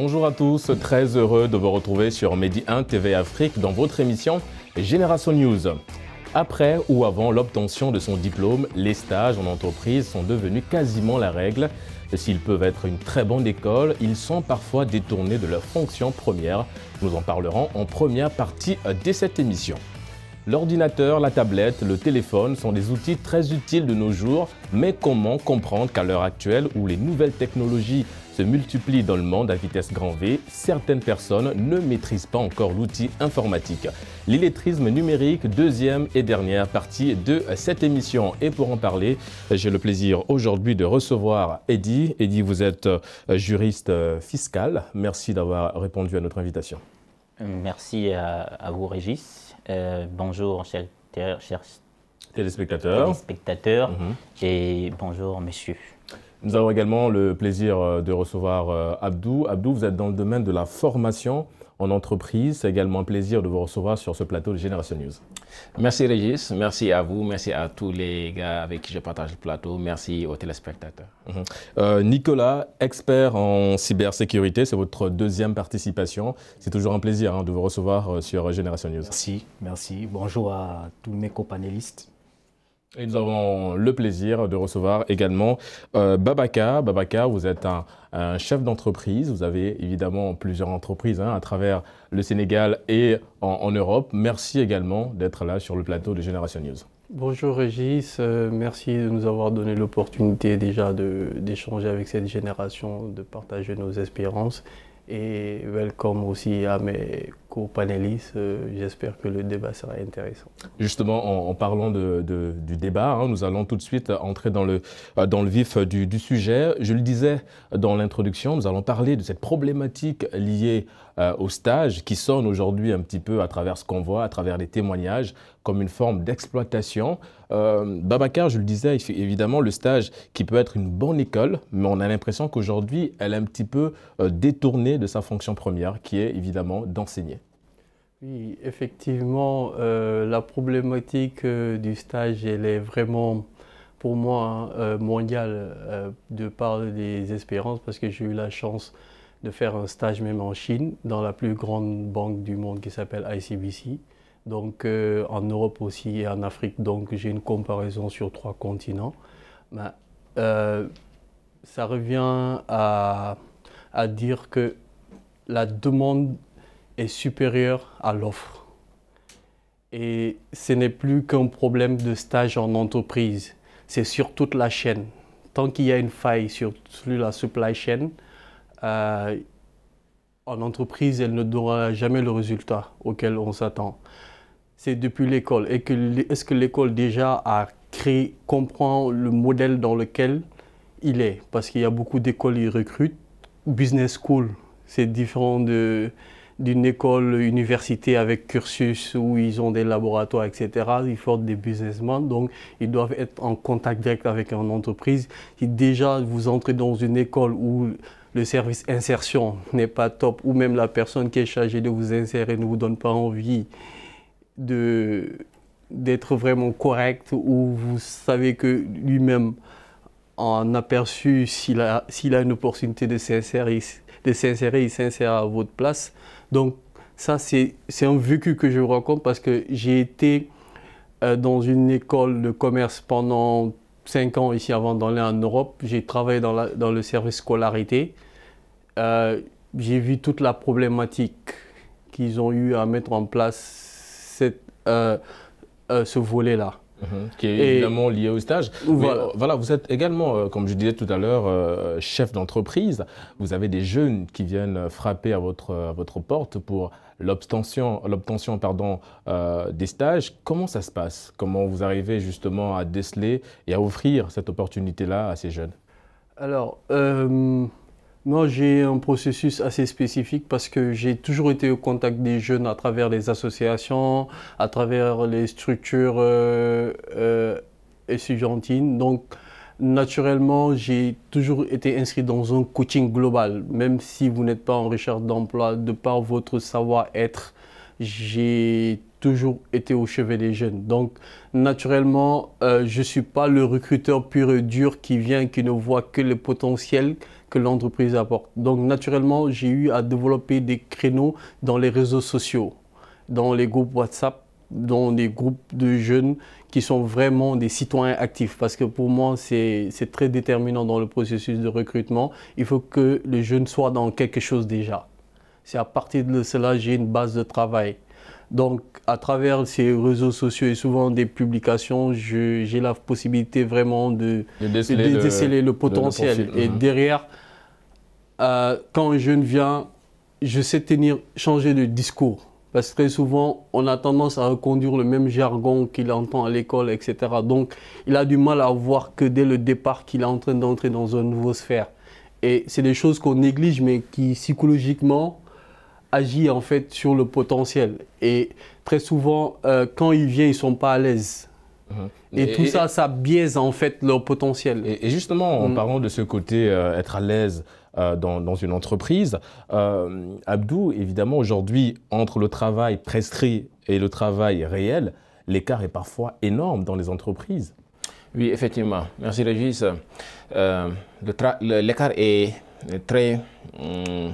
Bonjour à tous, très heureux de vous retrouver sur Medi 1 TV Afrique dans votre émission Génération News. Après ou avant l'obtention de son diplôme, les stages en entreprise sont devenus quasiment la règle. S'ils peuvent être une très bonne école, ils sont parfois détournés de leur fonction première. Nous en parlerons en première partie de cette émission. L'ordinateur, la tablette, le téléphone sont des outils très utiles de nos jours, mais comment comprendre qu'à l'heure actuelle où les nouvelles technologies se multiplient dans le monde à vitesse grand V, certaines personnes ne maîtrisent pas encore l'outil informatique. L'illettrisme numérique, deuxième et dernière partie de cette émission. Et pour en parler, j'ai le plaisir aujourd'hui de recevoir Eddy. Eddy, vous êtes euh, juriste euh, fiscal. Merci d'avoir répondu à notre invitation. Merci à, vous, Régis. Euh, bonjour, chers chers téléspectateurs. téléspectateurs. Mhm. Et bonjour, messieurs. Nous avons également le plaisir euh, de recevoir euh, Abdou. Abdou, vous êtes dans le domaine de la formation en entreprise. C'est également un plaisir de vous recevoir sur ce plateau de Génération News. Merci Régis, merci à vous, merci à tous les gars avec qui je partage le plateau, merci aux téléspectateurs. Mhm. Euh, Nicolas, expert en cybersécurité, c'est votre deuxième participation. C'est toujours un plaisir hein, de vous recevoir sur Génération News. Merci, merci. Bonjour à tous mes copanélistes. Et nous avons le plaisir de recevoir également euh, Babaka. Babaka, vous êtes un, chef d'entreprise. Vous avez évidemment plusieurs entreprises hein, à travers le Sénégal et en, Europe. Merci également d'être là sur le plateau de Génération News. Bonjour Régis, euh, merci de nous avoir donné l'opportunité déjà d'échanger avec cette génération, de partager nos espérances et welcome aussi à mes qu'aux panélistes. Euh, j'espère que le débat sera intéressant. Justement, en, parlant de, du débat, hein, nous allons tout de suite entrer dans le, euh, dans le vif euh, du, sujet. Je le disais dans l'introduction, nous allons parler de cette problématique liée au stage qui sonne aujourd'hui un petit peu à travers ce qu'on voit, à travers les témoignages, comme une forme d'exploitation. Babacar, je le disais, évidemment, le stage qui peut être une bonne école, mais on a l'impression qu'aujourd'hui, elle est un petit peu détournée de sa fonction première, qui est évidemment d'enseigner. Oui, effectivement, euh, la problématique euh, du stage, elle est vraiment pour moi hein, euh, mondiale de par des espérances parce que j'ai eu la chance de faire un stage même en Chine, dans la plus grande banque du monde qui s'appelle ICBC, donc en Europe aussi et en Afrique, donc j'ai une comparaison sur trois continents. Ben, ça revient à dire que la demande est supérieure à l'offre. Et ce n'est plus qu'un problème de stage en entreprise, c'est sur toute la chaîne. Tant qu'il y a une faille sur, la supply chain, euh, en entreprise, elle ne donnera jamais le résultat auquel on s'attend. C'est depuis l'école. Et que, est-ce que l'école déjà a créé, comprend le modèle dans lequel il est Parce qu'il y a beaucoup d'écoles qui recrutent. Business school, c'est différent de, d'une école, université avec cursus où ils ont des laboratoires, etc. Ils forment des businessmen, donc ils doivent être en contact direct avec une entreprise. Si déjà vous entrez dans une école où le service insertion n'est pas top, ou même la personne qui est chargée de vous insérer ne vous donne pas envie d'être vraiment correct, ou vous savez que lui-même en aperçu s'il a, a, une opportunité de s'insérer, il s'insère à votre place. Donc ça, c'est un vécu que je vous raconte parce que j'ai été euh, dans une école de commerce pendant 5 ans ici avant d'aller en Europe. J'ai travaillé dans, le service scolarité. Euh, j'ai vu toute la problématique qu'ils ont eu à mettre en place euh, ce volet-là. Mhm. qui est évidemment lié au stage. Voilà. Euh, voilà, vous êtes également, euh, comme je disais tout à l'heure, euh, chef d'entreprise. Vous avez des jeunes qui viennent frapper à votre, votre porte pour l'obtention pardon, des stages. Comment ça se passe Comment vous arrivez justement à déceler et à offrir cette opportunité-là à ces jeunes Alors, moi, j'ai un processus assez spécifique parce que j'ai toujours été au contact des jeunes à travers les associations, à travers les structures et euh, euh Donc, naturellement, j'ai toujours été inscrit dans un coaching global. Même si vous n'êtes pas en recherche d'emploi, de par votre savoir-être, j'ai toujours été au chevet des jeunes. Donc, naturellement, euh, je ne suis pas le recruteur pur et dur qui vient, qui ne voit que le potentiel que l'entreprise apporte. Donc, naturellement, j'ai eu à développer des créneaux dans les réseaux sociaux, dans les groupes WhatsApp, dans des groupes de jeunes qui sont vraiment des citoyens actifs. Parce que pour moi, c'est très déterminant dans le processus de recrutement. Il faut que les jeunes soient dans quelque chose déjà. C'est à partir de cela, j'ai une base de travail. Donc, à travers ces réseaux sociaux et souvent des publications, j'ai la possibilité vraiment de, déceler, le, potentiel. et mhm. derrière, euh, quand un jeune vient, je sais tenir, changer de discours. Parce que très souvent, on a tendance à reconduire le même jargon qu'il entend à l'école, etc. Donc, il a du mal à voir que dès le départ, qu'il est en train d'entrer dans une nouvelle sphère. Et c'est des choses qu'on néglige, mais qui psychologiquement agit en fait sur le potentiel. Et très souvent, euh, quand ils vient, ils ne sont pas à l'aise. Uh-huh. Et, tout ça, ça biaise en fait leur potentiel. Et, justement, en mm. parlant de ce côté euh, être à l'aise euh, dans, une entreprise, Abdou, évidemment, aujourd'hui, entre le travail prescrit et le travail réel, l'écart est parfois énorme dans les entreprises. Oui, effectivement. Merci, Régis. L'écart est très... Mm,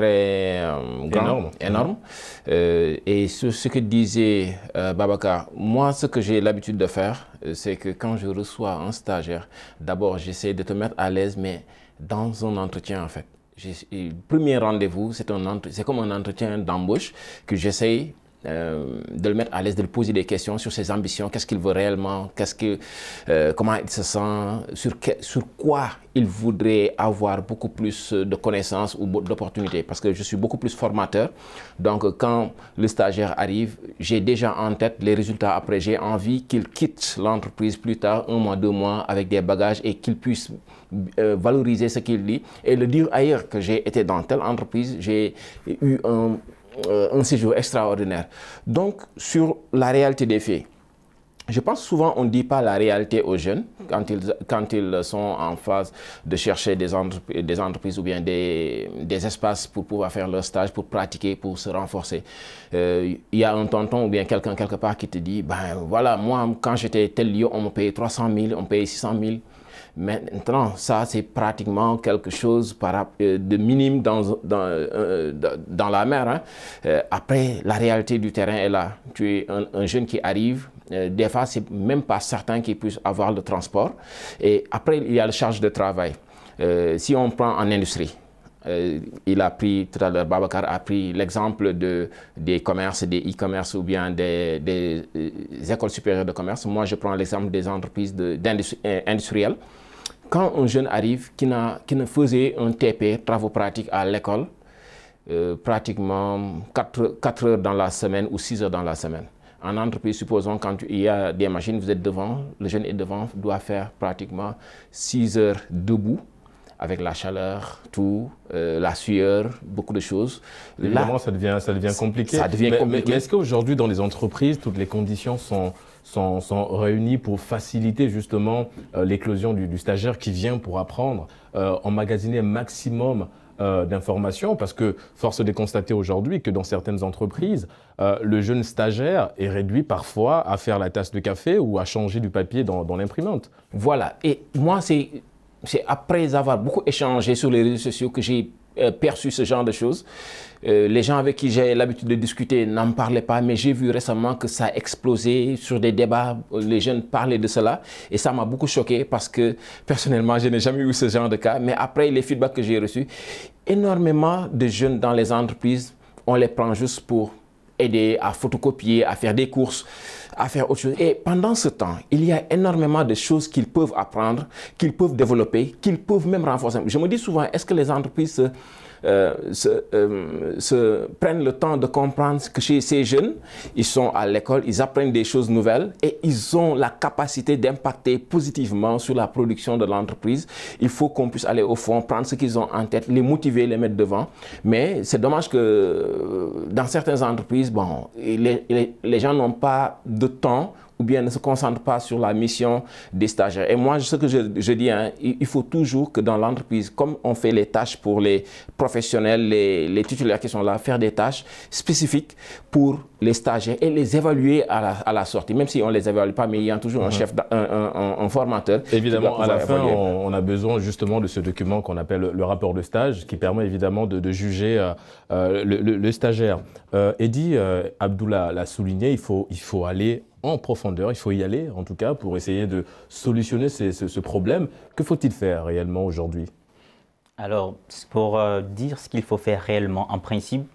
euh, énorme. énorme. Euh, et sur ce que disait euh, Babacar, moi, ce que j'ai l'habitude de faire, c'est que quand je reçois un stagiaire, d'abord, j'essaie de te mettre à l'aise, mais dans un entretien, en fait. Le premier rendez-vous, c'est c'est comme un entretien d'embauche que j'essaye euh, de le mettre à l'aise, de lui poser des questions sur ses ambitions, qu'est-ce qu'il veut réellement, qu'est-ce que, euh, comment il se sent, sur, sur quoi il voudrait avoir beaucoup plus euh, de connaissances ou d'opportunités. Parce que je suis beaucoup plus formateur, donc quand le stagiaire arrive, j'ai déjà en tête les résultats après. J'ai envie qu'il quitte l'entreprise plus tard, un mois, deux mois, avec des bagages et qu'il puisse valoriser ce qu'il dit et le dire ailleurs que j'ai été dans telle entreprise, j'ai eu un euh, un séjour extraordinaire. Donc, sur la réalité des faits, je pense souvent on ne dit pas la réalité aux jeunes quand ils, quand ils sont en phase de chercher des, des entreprises ou bien des, des, espaces pour pouvoir faire leur stage, pour pratiquer, pour se renforcer. Euh, il y a un tonton ou bien quelqu'un quelque part qui te dit, ben voilà, moi quand j'étais tel lieu, on me payait 300 000, on me payait 600 000. Maintenant, ça, c'est pratiquement quelque chose euh, de minime dans, dans, euh, dans la mer. Hein. Euh, après, la réalité du terrain est là. Tu es un, jeune qui arrive, des fois, c'est même pas certain qu'il puisse avoir le transport. Et après, il y a la charge de travail. si on prend en industrie, il a pris, tout à l'heure, Babacar a pris l'exemple de, des commerces, des e-commerce ou bien des, écoles supérieures de commerce. Moi, je prends l'exemple des entreprises de, industrielles quand un jeune arrive qui, ne faisait un TP, travaux pratiques à l'école, euh, pratiquement 4, heures dans la semaine ou 6 heures dans la semaine. En entreprise, supposons quand il y a des machines, vous êtes devant, le jeune est devant, doit faire pratiquement 6 heures debout, avec la chaleur, tout, euh, la sueur, beaucoup de choses. Évidemment, Là, ça, devient, ça devient compliqué. Ça devient mais, compliqué. est-ce qu'aujourd'hui, dans les entreprises, toutes les conditions sont, sont, sont réunies pour faciliter justement euh, l'éclosion du, stagiaire qui vient pour apprendre, euh, emmagasiner un maximum euh, d'informations parce que force de constater aujourd'hui que dans certaines entreprises, le jeune stagiaire est réduit parfois à faire la tasse de café ou à changer du papier dans, dans l'imprimante. Voilà. Et moi, c'est c'est après avoir beaucoup échangé sur les réseaux sociaux que j'ai euh, perçu ce genre de choses. Euh, les gens avec qui j'ai l'habitude de discuter n'en parlaient pas, mais j'ai vu récemment que ça a explosé sur des débats, les jeunes parlaient de cela, et ça m'a beaucoup choqué parce que personnellement, je n'ai jamais eu ce genre de cas, mais après les feedbacks que j'ai reçus, énormément de jeunes dans les entreprises, on les prend juste pour aider à photocopier, à faire des courses, à faire autre chose. Et pendant ce temps, il y a énormément de choses qu'ils peuvent apprendre, qu'ils peuvent développer, qu'ils peuvent même renforcer. Je me dis souvent, est-ce que les entreprises euh, euh, se, prennent le temps de comprendre que chez ces jeunes, ils sont à l'école, ils apprennent des choses nouvelles et ils ont la capacité d'impacter positivement sur la production de l'entreprise. Il faut qu'on puisse aller au fond, prendre ce qu'ils ont en tête, les motiver, les mettre devant. Mais c'est dommage que euh, dans certaines entreprises, bon, les, les, les gens n'ont pas de temps ou bien ne se concentre pas sur la mission des stagiaires. Et moi, ce que je, je dis, hein, il faut toujours que dans l'entreprise, comme on fait les tâches pour les professionnels, les, les, titulaires qui sont là, faire des tâches spécifiques pour les stagiaires et les évaluer à la, à la sortie, même si on ne les évalue pas, mais il y a toujours un mhm. chef, un, un, formateur. Évidemment, à la fin, on, a besoin justement de ce document qu'on appelle le rapport de stage, qui permet évidemment de, juger euh, euh, le, stagiaire. Euh, Eddie, euh, l'a souligné, il faut, il faut aller en profondeur, il faut y aller en tout cas pour essayer de solutionner ce, problème. Que faut-il faire réellement aujourd'hui Alors, pour euh, dire ce qu'il faut faire réellement, en principe,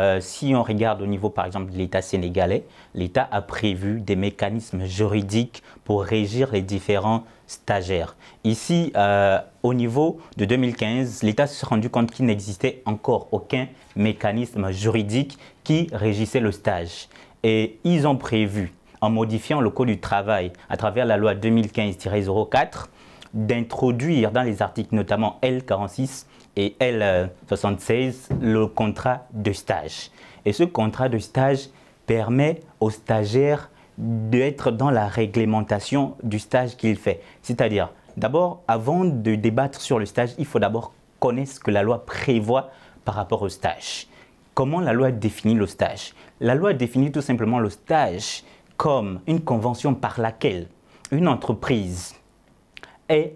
euh, si on regarde au niveau par exemple de l'État sénégalais, l'État a prévu des mécanismes juridiques pour régir les différents stagiaires. Ici, euh, au niveau de 2015, l'État s'est rendu compte qu'il n'existait encore aucun mécanisme juridique qui régissait le stage. Et ils ont prévu en modifiant le Code du travail à travers la loi 2015-04 d'introduire dans les articles notamment L46 et L76 le contrat de stage. Et ce contrat de stage permet aux stagiaires d'être dans la réglementation du stage qu'il fait. C'est-à-dire, d'abord, avant de débattre sur le stage, il faut d'abord connaître ce que la loi prévoit par rapport au stage. Comment la loi définit le stage La loi définit tout simplement le stage comme une convention par laquelle une entreprise est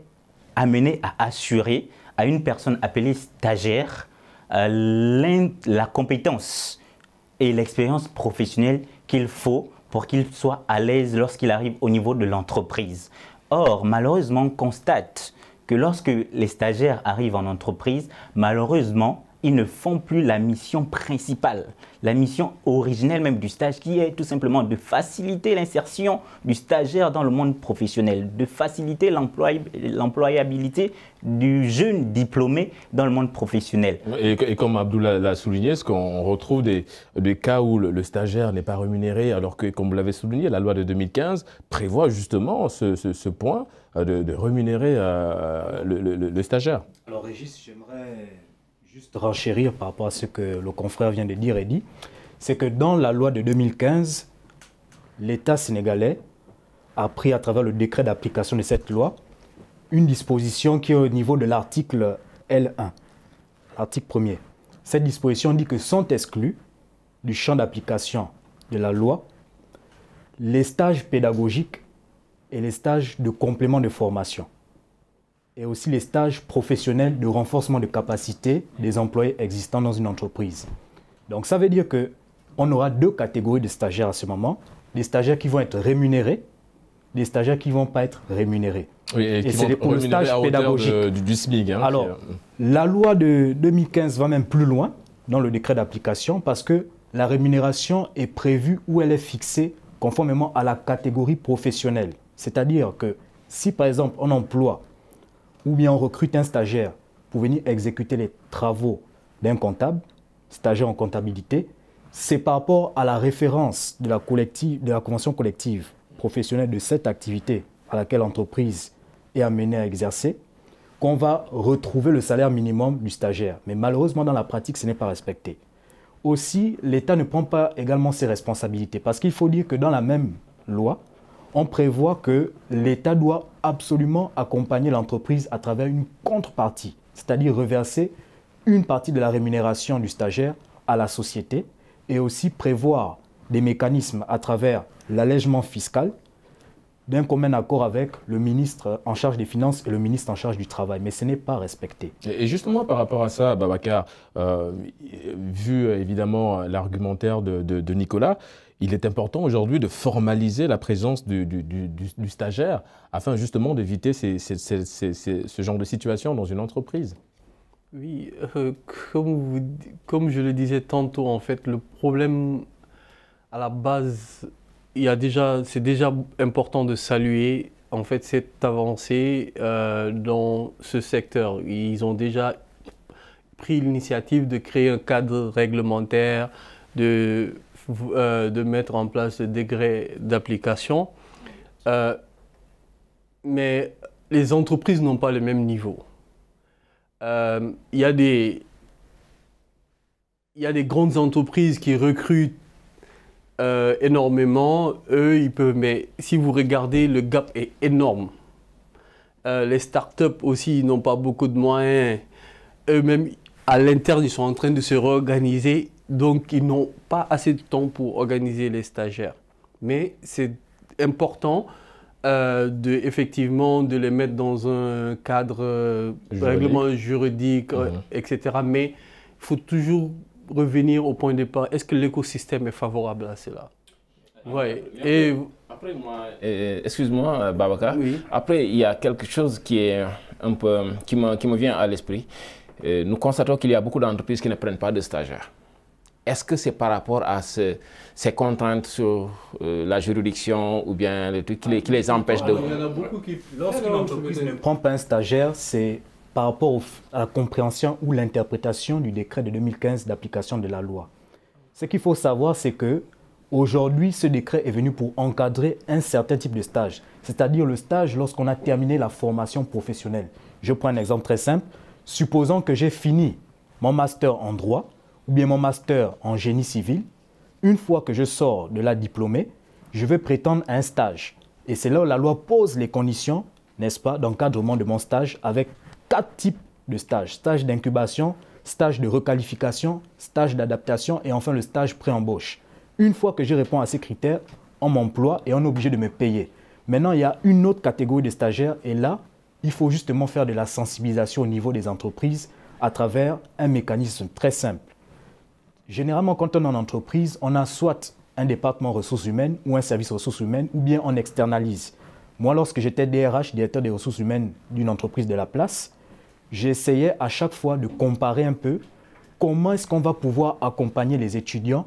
amenée à assurer à une personne appelée stagiaire euh, la compétence et l'expérience professionnelle qu'il faut pour qu'il soit à l'aise lorsqu'il arrive au niveau de l'entreprise. Or, malheureusement, on constate que lorsque les stagiaires arrivent en entreprise, malheureusement, ils ne font plus la mission principale, la mission originelle même du stage qui est tout simplement de faciliter l'insertion du stagiaire dans le monde professionnel, de faciliter l'employabilité du jeune diplômé dans le monde professionnel. Et, comme Abdullah' l'a souligné, ce qu'on retrouve des, cas où le, stagiaire n'est pas rémunéré, alors que, comme vous l'avez souligné, la loi de 2015 prévoit justement ce, point euh, de, rémunérer euh, le, le, le, stagiaire. Alors Régis, j'aimerais Juste renchérir par rapport à ce que le confrère vient de dire et dit, c'est que dans la loi de 2015, l'État sénégalais a pris à travers le décret d'application de cette loi une disposition qui est au niveau de l'article L1, l'article 1er. Cette disposition dit que sont exclus du champ d'application de la loi les stages pédagogiques et les stages de complément de formation et aussi les stages professionnels de renforcement de capacité des employés existants dans une entreprise. Donc ça veut dire qu'on aura deux catégories de stagiaires à ce moment, des stagiaires qui vont être rémunérés, des stagiaires qui ne vont pas être rémunérés. et, c'est pour le stage pédagogique. du, SMIG, hein, Alors, euh, la loi de 2015 va même plus loin dans le décret d'application parce que la rémunération est prévue ou elle est fixée conformément à la catégorie professionnelle. C'est-à-dire que si par exemple on emploie ou bien on recrute un stagiaire pour venir exécuter les travaux d'un comptable, stagiaire en comptabilité, c'est par rapport à la référence de la, de la convention collective professionnelle de cette activité à laquelle l'entreprise est amenée à exercer qu'on va retrouver le salaire minimum du stagiaire. Mais malheureusement, dans la pratique, ce n'est pas respecté. Aussi, l'État ne prend pas également ses responsabilités parce qu'il faut dire que dans la même loi, on prévoit que l'État doit absolument accompagner l'entreprise à travers une contrepartie, c'est-à-dire reverser une partie de la rémunération du stagiaire à la société et aussi prévoir des mécanismes à travers l'allègement fiscal d'un commun accord avec le ministre en charge des Finances et le ministre en charge du Travail. Mais ce n'est pas respecté. Et justement, par rapport à ça, Babacar, euh, vu évidemment l'argumentaire de Nicolas, il est important aujourd'hui de formaliser la présence du, stagiaire afin justement d'éviter ce genre de situation dans une entreprise. Oui, euh, comme, comme je le disais tantôt, en fait, le problème à la base, il y a déjà, c'est déjà important de saluer en fait cette avancée euh, dans ce secteur. Ils ont déjà pris l'initiative de créer un cadre réglementaire, de euh, de mettre en place des degrés d'application. Euh, mais les entreprises n'ont pas le même niveau. Euh, il y, a des, y a des grandes entreprises qui recrutent énormément. Eux, ils peuvent, mais si vous regardez, le gap est énorme. les startups aussi, n'ont pas beaucoup de moyens. Eux-mêmes, à l'interne, ils sont en train de se réorganiser donc, ils n'ont pas assez de temps pour organiser les stagiaires. Mais c'est important euh, de, effectivement, de les mettre dans un cadre, euh, juridique. règlement juridique, euh, mhm. etc. Mais il faut toujours revenir au point de départ. Est-ce que l'écosystème est favorable à cela Oui. Et... Après, excuse-moi, Babaka. Après, il y a quelque chose qui est peu, qui me, qui me vient à l'esprit. nous constatons qu'il y a beaucoup d'entreprises qui ne prennent pas de stagiaires. Est-ce que c'est par rapport à ces contraintes sur euh, la juridiction ou bien les trucs qui les, ah, empêchent de... Il y en a beaucoup qui, lorsqu'une entreprise ne prend pas un stagiaire, c'est par rapport à la compréhension ou l'interprétation du décret de 2015 d'application de la loi. Ce qu'il faut savoir, c'est que aujourd'hui, ce décret est venu pour encadrer un certain type de stage, c'est-à-dire le stage lorsqu'on a terminé la formation professionnelle. Je prends un exemple très simple. Supposons que j'ai fini mon master en droit, ou bien mon master en génie civil, une fois que je sors de la diplômée, je vais prétendre à un stage. Et c'est là où la loi pose les conditions, n'est-ce pas, d'encadrement de mon stage avec quatre types de stages. Stage d'incubation, stage de requalification, stage d'adaptation et enfin le stage pré-embauche. Une fois que je réponds à ces critères, on m'emploie et on est obligé de me payer. Maintenant, il y a une autre catégorie de stagiaires et là, il faut justement faire de la sensibilisation au niveau des entreprises à travers un mécanisme très simple. Généralement, quand on est en entreprise, on a soit un département ressources humaines ou un service ressources humaines, ou bien on externalise. Moi, lorsque j'étais DRH, directeur des ressources humaines d'une entreprise de la place, j'essayais à chaque fois de comparer un peu comment est-ce qu'on va pouvoir accompagner les étudiants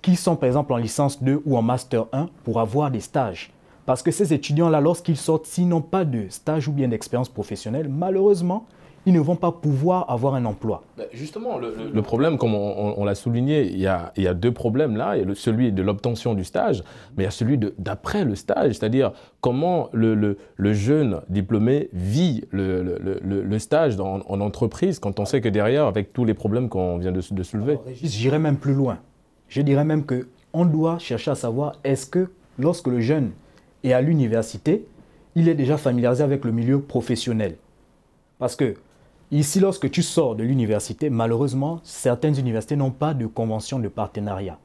qui sont par exemple en licence 2 ou en master 1 pour avoir des stages. Parce que ces étudiants-là, lorsqu'ils sortent, s'ils n'ont pas de stage ou bien d'expérience professionnelle, malheureusement, ils ne vont pas pouvoir avoir un emploi. Ben, justement, le, problème, comme on, l'a souligné, il y, a, deux problèmes là. Il y a celui de l'obtention du stage, mais il y a celui d'après le stage, c'est-à-dire comment le, jeune diplômé vit le, stage en, entreprise quand on sait que derrière, avec tous les problèmes qu'on vient de, de soulever. J'irais même plus loin. Je dirais même que on doit chercher à savoir est-ce que lorsque le jeune est à l'université, il est déjà familiarisé avec le milieu professionnel. Parce que Ici, lorsque tu sors de l'université, malheureusement, certaines universités n'ont pas de convention de partenariat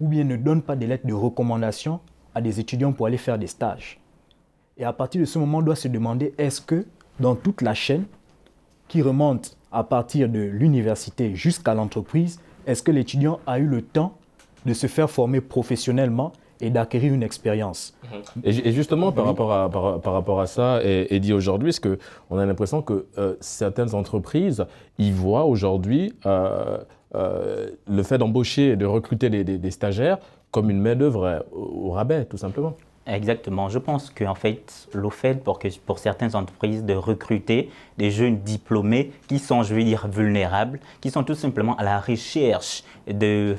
ou bien ne donnent pas des lettres de recommandation à des étudiants pour aller faire des stages. Et à partir de ce moment, on doit se demander est-ce que dans toute la chaîne qui remonte à partir de l'université jusqu'à l'entreprise, est-ce que l'étudiant a eu le temps de se faire former professionnellement et d'acquérir une expérience. Mm-hmm. Et, justement, par, rapport à, par, rapport à ça, et, dit aujourd'hui, ce que on a l'impression que euh, certaines entreprises y voient aujourd'hui euh, euh, le fait d'embaucher et de recruter des stagiaires comme une main-d'œuvre au, rabais, tout simplement Exactement. Je pense qu'en fait, le fait pour, que, pour certaines entreprises de recruter des jeunes diplômés qui sont, je veux dire, vulnérables, qui sont tout simplement à la recherche de,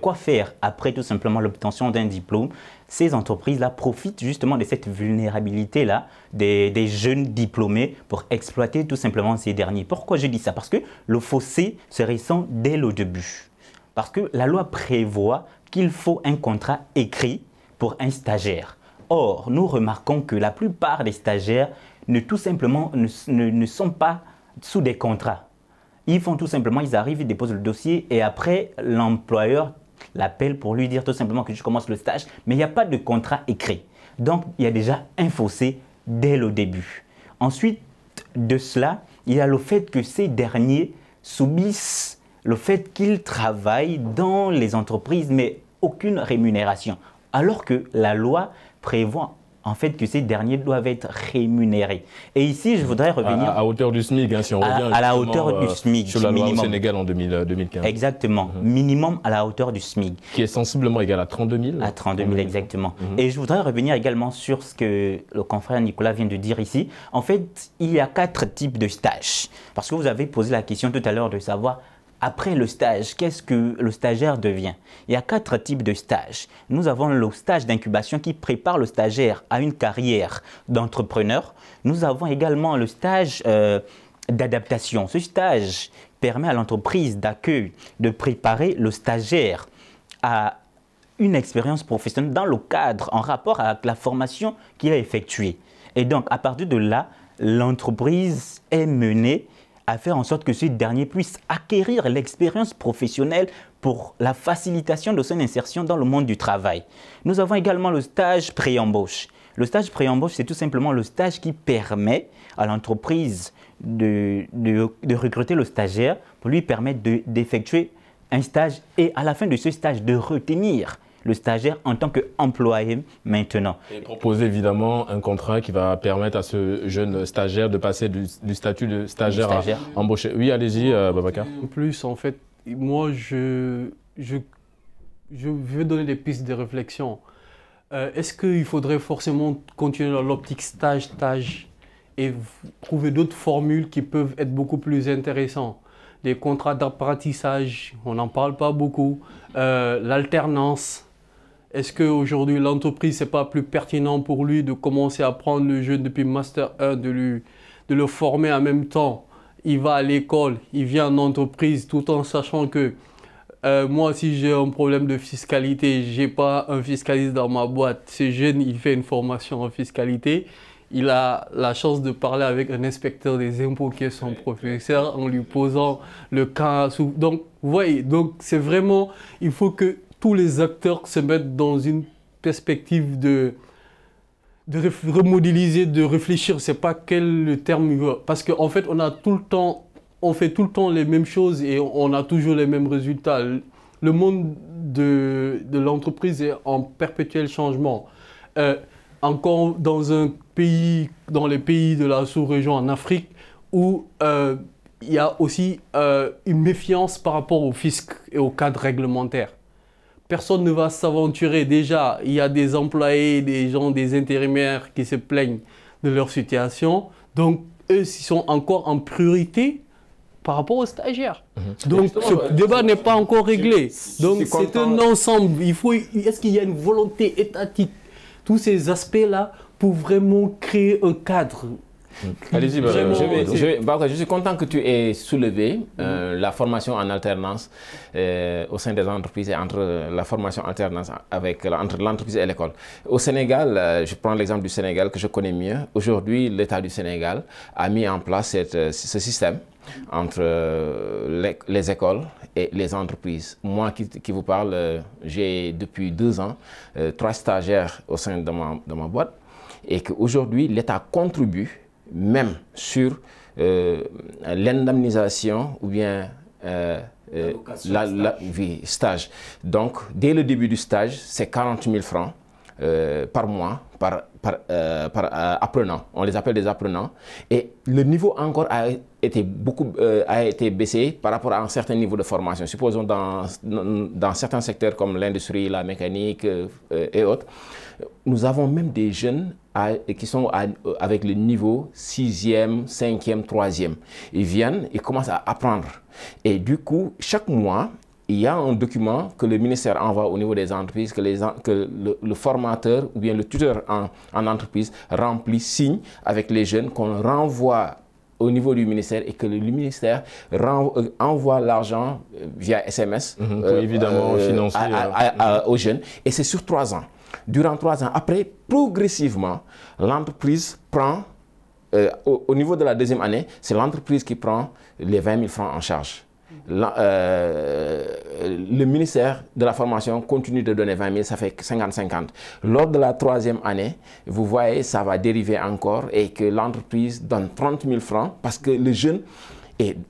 quoi faire après tout simplement l'obtention d'un diplôme, ces entreprises-là profitent justement de cette vulnérabilité-là des, jeunes diplômés pour exploiter tout simplement ces derniers. Pourquoi je dis ça Parce que le fossé se ressent dès le début. Parce que la loi prévoit qu'il faut un contrat écrit pour un stagiaire. Or, nous remarquons que la plupart des stagiaires ne sont pas sous des contrats. Ils font tout simplement, ils arrivent, ils déposent le dossier et après, l'employeur l'appelle pour lui dire tout simplement que je commence le stage, mais il n'y a pas de contrat écrit. Donc, il y a déjà un fossé dès le début. Ensuite de cela, il y a le fait que ces derniers subissent le fait qu'ils travaillent dans les entreprises, mais aucune rémunération. Alors que la loi prévoit en fait que ces derniers doivent être rémunérés. Et ici, je voudrais revenir... À, hauteur du SMIC, hein, si on revient... À, la hauteur du euh, SMIC. Sur la minimum. au Sénégal en 2015. Euh, exactement. Mhm. Minimum à la hauteur du SMIC. Qui est sensiblement égal à 32 000 À 32 000, mhm. exactement. Mhm. Et je voudrais revenir également sur ce que le confrère Nicolas vient de dire ici. En fait, il y a quatre types de stages. Parce que vous avez posé la question tout à l'heure de savoir après le stage, qu'est-ce que le stagiaire devient Il y a quatre types de stages. Nous avons le stage d'incubation qui prépare le stagiaire à une carrière d'entrepreneur. Nous avons également le stage euh, d'adaptation. Ce stage permet à l'entreprise d'accueil de préparer le stagiaire à une expérience professionnelle dans le cadre, en rapport avec la formation qu'il a effectuée. Et donc, à partir de là, l'entreprise est menée à faire en sorte que ce dernier puisse acquérir l'expérience professionnelle pour la facilitation de son insertion dans le monde du travail. Nous avons également le stage pré-embauche. Le stage pré-embauche, c'est tout simplement le stage qui permet à l'entreprise de, de, recruter le stagiaire pour lui permettre d'effectuer un stage et à la fin de ce stage de retenir le stagiaire en tant qu'employé maintenant. Et proposer évidemment un contrat qui va permettre à ce jeune stagiaire de passer du, statut de stagiaire, à embauché. Oui, allez-y, euh, Babacar. En plus, en fait, moi, je, je, je veux donner des pistes de réflexion. Euh, est-ce qu'il faudrait forcément continuer dans l'optique stage-stage et trouver d'autres formules qui peuvent être beaucoup plus intéressantes Des contrats d'apprentissage, on n'en parle pas beaucoup. Euh, l'alternance, est-ce qu'aujourd'hui, l'entreprise, n'est pas plus pertinent pour lui de commencer à prendre le jeu depuis Master 1, de, lui, de le former en même temps Il va à l'école, il vient en entreprise, tout en sachant que euh, moi, si j'ai un problème de fiscalité, je j'ai pas un fiscaliste dans ma boîte. Ce jeune, il fait une formation en fiscalité. Il a la chance de parler avec un inspecteur des impôts qui est son professeur en lui posant le cas. Donc, vous voyez, donc c'est vraiment, il faut que tous les acteurs se mettent dans une perspective de, de remodéliser, de réfléchir, c'est pas quel le terme, parce qu'en fait, on a tout le temps, on fait tout le temps les mêmes choses et on a toujours les mêmes résultats. Le monde de, l'entreprise est en perpétuel changement. Euh, encore dans un pays, dans les pays de la sous-région en Afrique, où euh, il y a aussi euh, une méfiance par rapport au fisc et au cadre réglementaire personne ne va s'aventurer. Déjà, il y a des employés, des gens, des intérimaires qui se plaignent de leur situation. Donc, eux, ils sont encore en priorité par rapport aux stagiaires. Mhm. Donc ce débat n'est pas encore réglé. Donc c'est un ensemble. Est-ce qu'il y a une volonté étatique Tous ces aspects-là pour vraiment créer un cadre Mm. Allez-y, bah, bah, je, suis content que tu aies soulevé euh, mm-hmm. la formation en alternance euh, au sein des entreprises et entre euh, la formation alternance avec, entre l'entreprise et l'école. Au Sénégal, je prends l'exemple du Sénégal que je connais mieux. Aujourd'hui, l'État du Sénégal a mis en place ce système entre les, écoles et les entreprises. Moi qui, vous parle, j'ai depuis deux ans trois stagiaires au sein de ma, de ma boîte et qu'aujourd'hui, l'État contribue même sur euh, l'indemnisation ou bien euh, euh, la, vie stage. Donc, dès le début du stage, c'est 40 000 francs. Euh, par mois par, euh, euh, apprenant. On les appelle des apprenants. Et le niveau encore a été, beaucoup, a été baissé par rapport à un certain niveau de formation. Supposons dans, dans certains secteurs comme l'industrie, la mécanique et autres, nous avons même des jeunes qui sont avec le niveau 6e, 5e, 3e. Ils viennent, ils commencent à apprendre. Et du coup, chaque mois, il y a un document que le ministère envoie au niveau des entreprises, que, le, formateur ou bien le tuteur en, entreprise remplit, signe avec les jeunes qu'on renvoie au niveau du ministère et que le ministère euh, envoie l'argent euh, via SMS évidemment aux jeunes et c'est sur trois ans. Durant trois ans, après, progressivement, l'entreprise prend, euh, au, niveau de la deuxième année, c'est l'entreprise qui prend les 20 000 francs en charge. Euh, le ministère de la formation continue de donner 20 000, ça fait 50-50. Lors de la troisième année, vous voyez, ça va dériver encore et que l'entreprise donne 30 000 francs parce que le jeune maîtrisent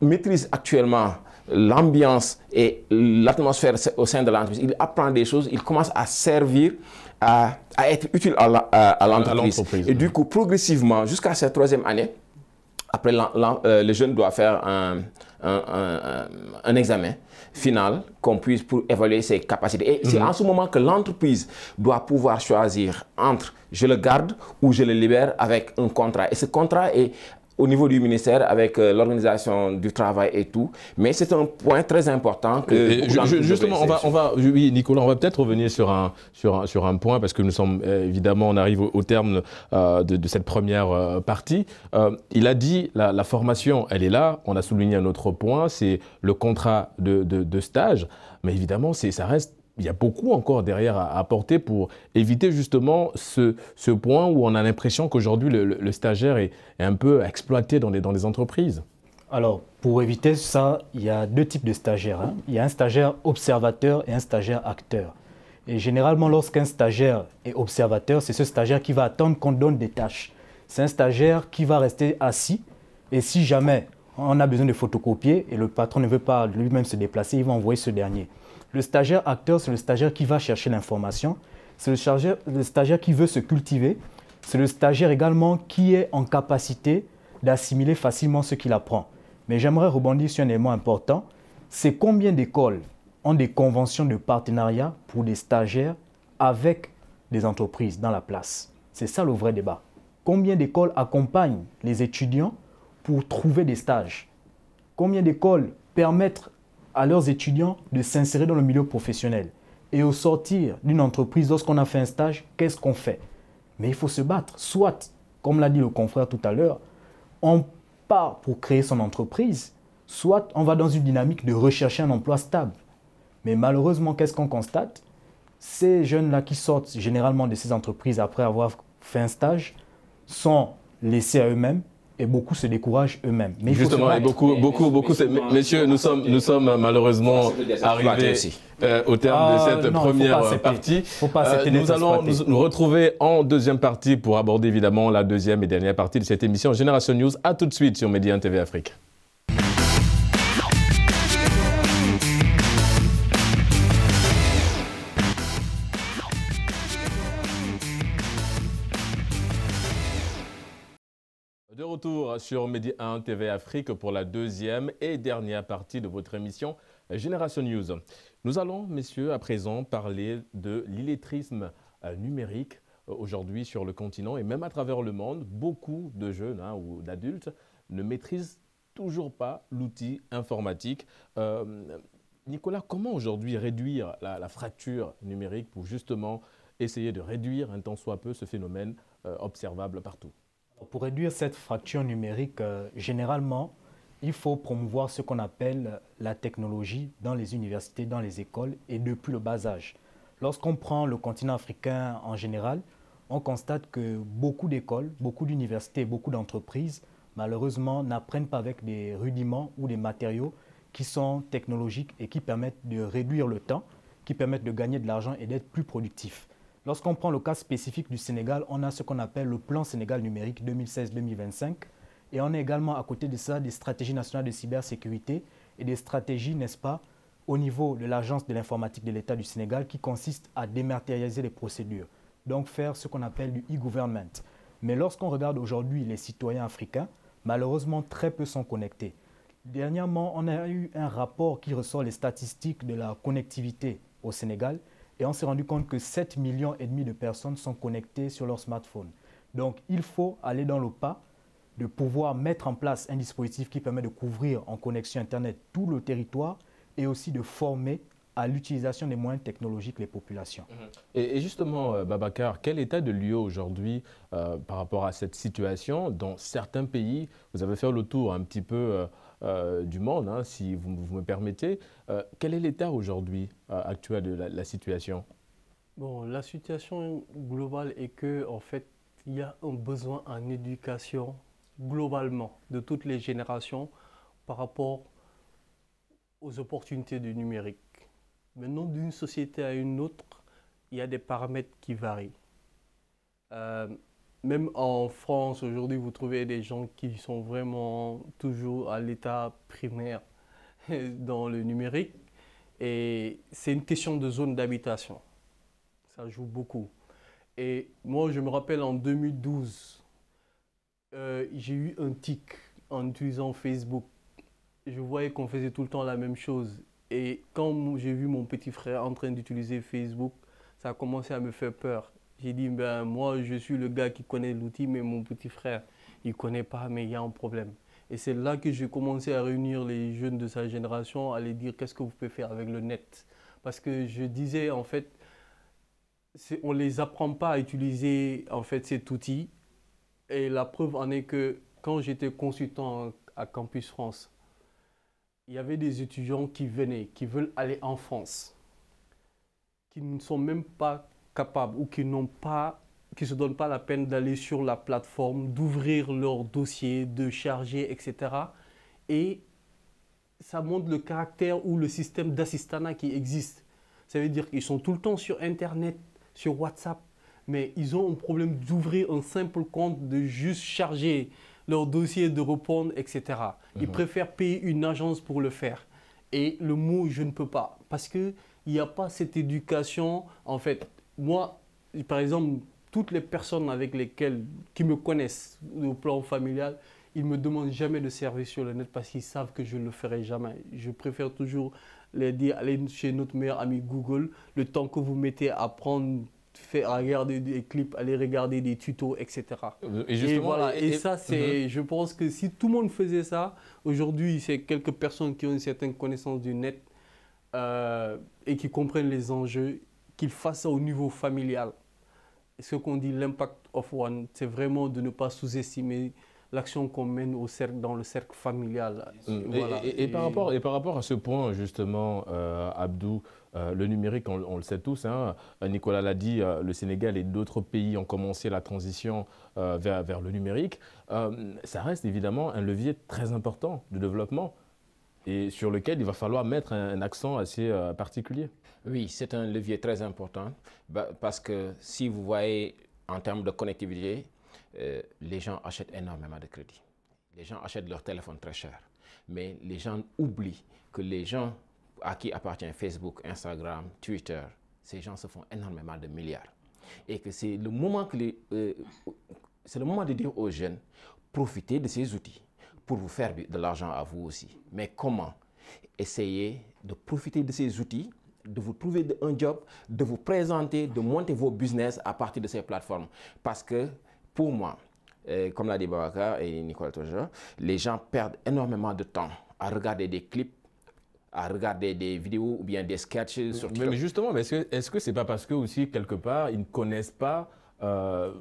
maîtrise actuellement l'ambiance et l'atmosphère au sein de l'entreprise. Il apprend des choses, il commence à servir à, être utile à l'entreprise. Et du coup, progressivement, jusqu'à cette troisième année, après, les jeunes doivent le jeune doit faire un, un, examen final qu'on puisse pour évaluer ses capacités. Et c'est mhm. en ce moment que l'entreprise doit pouvoir choisir entre je le garde ou je le libère avec un contrat. Et ce contrat est au niveau du ministère avec euh, l'organisation du travail et tout. Mais c'est un point très important que... justement, on va, on va, oui, Nicolas, on va peut-être revenir sur un, sur, sur un point parce que nous sommes, euh, évidemment, on arrive au, terme euh, de, cette première partie. il a dit, la, formation, elle est là. On a souligné un autre point, c'est le contrat de, de, de stage. Mais évidemment, ça reste il y a beaucoup encore derrière à apporter pour éviter justement ce, point où on a l'impression qu'aujourd'hui le, stagiaire est, un peu exploité dans les, entreprises Alors, pour éviter ça, il y a deux types de stagiaires. Hein. Il y a un stagiaire observateur et un stagiaire acteur. Et généralement, lorsqu'un stagiaire est observateur, c'est ce stagiaire qui va attendre qu'on donne des tâches. C'est un stagiaire qui va rester assis et si jamais on a besoin de photocopier et le patron ne veut pas lui-même se déplacer, il va envoyer ce dernier. Le stagiaire acteur, c'est le stagiaire qui va chercher l'information, c'est le, stagiaire qui veut se cultiver, c'est le stagiaire également qui est en capacité d'assimiler facilement ce qu'il apprend. Mais j'aimerais rebondir sur un élément important, c'est combien d'écoles ont des conventions de partenariat pour des stagiaires avec des entreprises dans la place. C'est ça le vrai débat. Combien d'écoles accompagnent les étudiants pour trouver des stages Combien d'écoles permettent à leurs étudiants de s'insérer dans le milieu professionnel. Et au sortir d'une entreprise, lorsqu'on a fait un stage, qu'est-ce qu'on fait Mais il faut se battre. Soit, comme l'a dit le confrère tout à l'heure, on part pour créer son entreprise, soit on va dans une dynamique de rechercher un emploi stable. Mais malheureusement, qu'est-ce qu'on constate Ces jeunes-là qui sortent généralement de ces entreprises après avoir fait un stage sont laissés à eux-mêmes, et beaucoup se découragent eux-mêmes. Mais Justement, et beaucoup, beaucoup, beaucoup, messieurs, nous sommes, nous sommes malheureusement arrivés euh, au terme de ah, cette première partie. Faut pas euh, nous allons nous, retrouver en deuxième partie pour aborder évidemment la deuxième et dernière partie de cette émission Génération News. À tout de suite sur Média TV Afrique. retour sur Medi 1 TV Afrique pour la deuxième et dernière partie de votre émission Génération News. Nous allons, messieurs, à présent parler de l'illettrisme euh, numérique euh, aujourd'hui sur le continent et même à travers le monde. Beaucoup de jeunes hein, ou d'adultes ne maîtrisent toujours pas l'outil informatique. Euh, Nicolas, comment aujourd'hui réduire la, fracture numérique pour justement essayer de réduire un tant soit peu ce phénomène observable partout pour réduire cette fracture numérique, euh, généralement, il faut promouvoir ce qu'on appelle euh, la technologie dans les universités, dans les écoles et depuis le bas âge. Lorsqu'on prend le continent africain en général, on constate que beaucoup d'écoles, beaucoup d'universités, beaucoup d'entreprises, malheureusement, n'apprennent pas avec des rudiments ou des matériaux qui sont technologiques et qui permettent de réduire le temps, qui permettent de gagner de l'argent et d'être plus productifs. Lorsqu'on prend le cas spécifique du Sénégal, on a ce qu'on appelle le plan Sénégal numérique 2016-2025. Et on a également à côté de ça des stratégies nationales de cybersécurité et des stratégies, n'est-ce pas, au niveau de l'Agence de l'informatique de l'État du Sénégal qui consiste à dématérialiser les procédures, donc faire ce qu'on appelle du e-government. Mais lorsqu'on regarde aujourd'hui les citoyens africains, malheureusement très peu sont connectés. Dernièrement, on a eu un rapport qui ressort les statistiques de la connectivité au Sénégal et on s'est rendu compte que 7 millions et demi de personnes sont connectées sur leur smartphone. Donc il faut aller dans le pas de pouvoir mettre en place un dispositif qui permet de couvrir en connexion Internet tout le territoire et aussi de former à l'utilisation des moyens technologiques les populations. Mmh. Et, justement, euh, Babacar, quel état de lieu aujourd'hui euh, par rapport à cette situation dans certains pays Vous avez fait le tour un petit peu euh, euh, du monde, hein, si vous, me permettez. Euh, quel est l'état aujourd'hui euh, actuel de la, situation Bon, la situation globale est que en fait, il y a un besoin en éducation globalement de toutes les générations par rapport aux opportunités du numérique. Maintenant, d'une société à une autre, il y a des paramètres qui varient même en France, aujourd'hui, vous trouvez des gens qui sont vraiment toujours à l'état primaire dans le numérique. Et c'est une question de zone d'habitation. Ça joue beaucoup. Et moi, je me rappelle en 2012, euh, j'ai eu un tic en utilisant Facebook. Je voyais qu'on faisait tout le temps la même chose. Et quand j'ai vu mon petit frère en train d'utiliser Facebook, ça a commencé à me faire peur. J'ai dit, ben, moi, je suis le gars qui connaît l'outil, mais mon petit frère, il ne connaît pas, mais il y a un problème. Et c'est là que j'ai commencé à réunir les jeunes de sa génération, à les dire qu'est-ce que vous pouvez faire avec le net. Parce que je disais, en fait, on ne les apprend pas à utiliser en fait, cet outil. Et la preuve en est que quand j'étais consultant à Campus France, il y avait des étudiants qui venaient, qui veulent aller en France, qui ne sont même pas capables ou qui n'ont pas qui se donnent pas la peine d'aller sur la plateforme, d'ouvrir leur dossier, de charger, etc. Et ça montre le caractère ou le système d'assistanat qui existe. Ça veut dire qu'ils sont tout le temps sur Internet, sur WhatsApp, mais ils ont un problème d'ouvrir un simple compte, de juste charger leur dossier, de répondre, etc. Ils mhm. préfèrent payer une agence pour le faire. Et le mot je ne peux pas, parce qu'il n'y a pas cette éducation, en fait, moi, par exemple, toutes les personnes avec lesquelles, qui me connaissent au plan familial, ils ne me demandent jamais de servir sur le net parce qu'ils savent que je ne le ferai jamais. Je préfère toujours les dire, allez chez notre meilleur ami Google, le temps que vous mettez à prendre faire, à regarder des clips, aller regarder des tutos, etc. Et, voilà, et, ça, c'est, mhm. je pense que si tout le monde faisait ça, aujourd'hui, c'est quelques personnes qui ont une certaine connaissance du net euh, et qui comprennent les enjeux qu'il fasse au niveau familial. ce qu'on dit l'impact of one, c'est vraiment de ne pas sous-estimer l'action qu'on mène au cercle, dans le cercle familial. Et, par rapport, et par rapport à ce point, justement, euh, Abdou, euh, le numérique, on, le sait tous, hein. Nicolas l'a dit, euh, le Sénégal et d'autres pays ont commencé la transition vers, vers, le numérique. ça reste évidemment un levier très important de développement et sur lequel il va falloir mettre un accent assez particulier. Oui, c'est un levier très important parce que si vous voyez en termes de connectivité, euh, les gens achètent énormément de crédits. Les gens achètent leur téléphone très cher. Mais les gens oublient que les gens à qui appartient Facebook, Instagram, Twitter, ces gens se font énormément de milliards. Et que c'est le moment que euh, c'est le moment de dire aux jeunes, profitez de ces outils pour vous faire de l'argent à vous aussi. Mais comment essayer de profiter de ces outils de vous trouver un job, de vous présenter, de monter vos business à partir de ces plateformes. Parce que pour moi, eh, comme l'a dit Babaka et Nicolas Toja, les gens perdent énormément de temps à regarder des clips à regarder des vidéos ou bien des sketches sur TikTok. Mais, justement, est-ce que est ce n'est pas parce que aussi quelque part ils ne connaissent pas euh,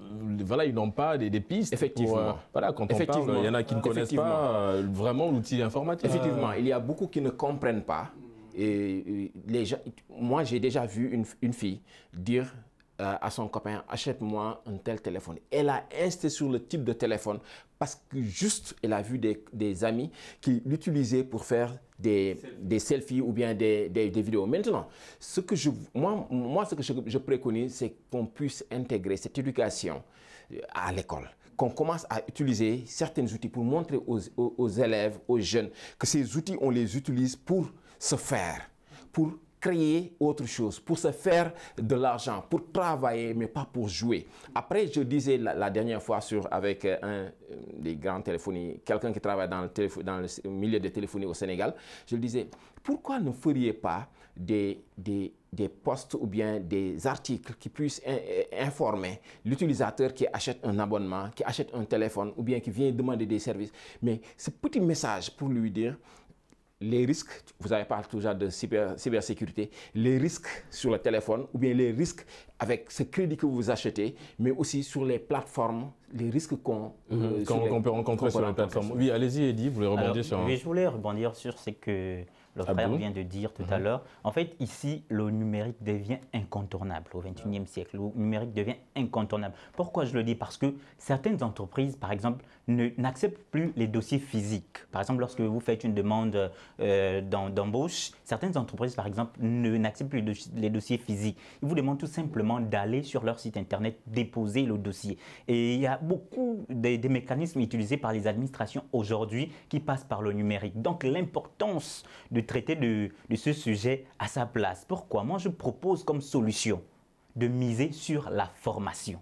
voilà, ils n'ont pas des, pistes. Euh, Effectivement. voilà, quand on parle, il y en a qui ne connaissent pas euh, vraiment l'outil informatique. Effectivement, il y a beaucoup qui ne comprennent pas et les gens, moi, j'ai déjà vu une, une fille dire euh, à son copain, achète-moi un tel téléphone. Elle a insisté sur le type de téléphone parce que juste, elle a vu des, des amis qui l'utilisaient pour faire des, selfies. des selfies ou bien des, des, vidéos. Maintenant, ce que je, moi, moi ce que je, je préconise, c'est qu'on puisse intégrer cette éducation euh, à l'école qu'on commence à utiliser certains outils pour montrer aux, aux élèves, aux jeunes, que ces outils, on les utilise pour se faire, pour créer autre chose, pour se faire de l'argent, pour travailler, mais pas pour jouer. Après, je disais la, dernière fois sur, avec euh, un euh, des grands téléphonies, quelqu'un qui travaille dans le, dans le milieu de téléphonie au Sénégal, je le disais, pourquoi ne feriez pas des, des, des postes ou bien des articles qui puissent euh, informer l'utilisateur qui achète un abonnement, qui achète un téléphone ou bien qui vient demander des services. Mais ce petit message pour lui dire, les risques, vous avez parlé toujours de cybersécurité, les risques sur le téléphone ou bien les risques avec ce crédit que vous achetez, mais aussi sur les plateformes, les risques qu'on euh, mhm. peut rencontrer sur les plateformes. Oui, allez-y, Eddy, vous voulez rebondir sur. Oui, je voulais rebondir sur ce que le ah vient de dire tout à mhm. l'heure. En fait, ici, le numérique devient incontournable au XXIe siècle. Le numérique devient incontournable. Pourquoi je le dis Parce que certaines entreprises, par exemple, n'acceptent plus les dossiers physiques. Par exemple, lorsque vous faites une demande euh, d'embauche, certaines entreprises, par exemple, n'acceptent plus les dossiers physiques. Ils vous demandent tout simplement d'aller sur leur site Internet déposer le dossier. Et il y a beaucoup des, mécanismes utilisés par les administrations aujourd'hui qui passent par le numérique. Donc, l'importance de traiter de ce sujet à sa place. Pourquoi Moi, je propose comme solution de miser sur la formation.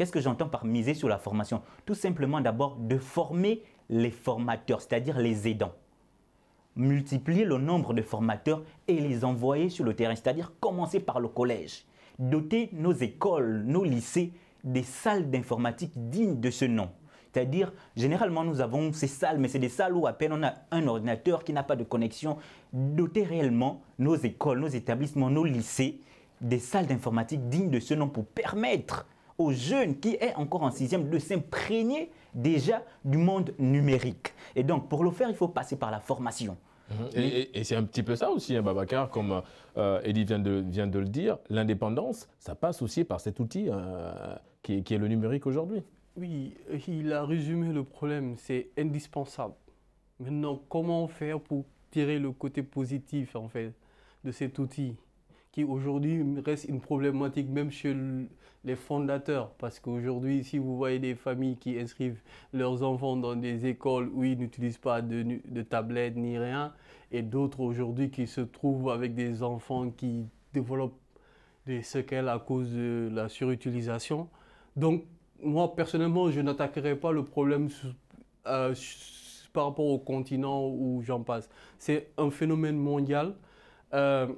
Qu'est-ce que j'entends par miser sur la formation Tout simplement d'abord de former les formateurs, c'est-à-dire les aidants. Multiplier le nombre de formateurs et les envoyer sur le terrain, c'est-à-dire commencer par le collège. Doter nos écoles, nos lycées des salles d'informatique dignes de ce nom. C'est-à-dire, généralement, nous avons ces salles, mais c'est des salles où à peine on a un ordinateur qui n'a pas de connexion. Doter réellement nos écoles, nos établissements, nos lycées des salles d'informatique dignes de ce nom pour permettre aux jeunes qui est encore en sixième de s'imprégner déjà du monde numérique. Et donc, pour le faire, il faut passer par la formation. Mhm. Et, c'est un petit peu ça aussi, hein, Babacar, comme euh, Eddie vient de, vient de, le dire, l'indépendance, ça passe aussi par cet outil euh, qui, qui est le numérique aujourd'hui. Oui, il a résumé le problème, c'est indispensable. Maintenant, comment faire pour tirer le côté positif, en fait, de cet outil qui aujourd'hui reste une problématique même chez les fondateurs. Parce qu'aujourd'hui, si vous voyez des familles qui inscrivent leurs enfants dans des écoles où ils n'utilisent pas de, de tablette ni rien, et d'autres aujourd'hui qui se trouvent avec des enfants qui développent des sequelles à cause de la surutilisation. Donc, moi, personnellement, je n'attaquerai pas le problème euh, par rapport au continent où j'en passe. C'est un phénomène mondial. Euh,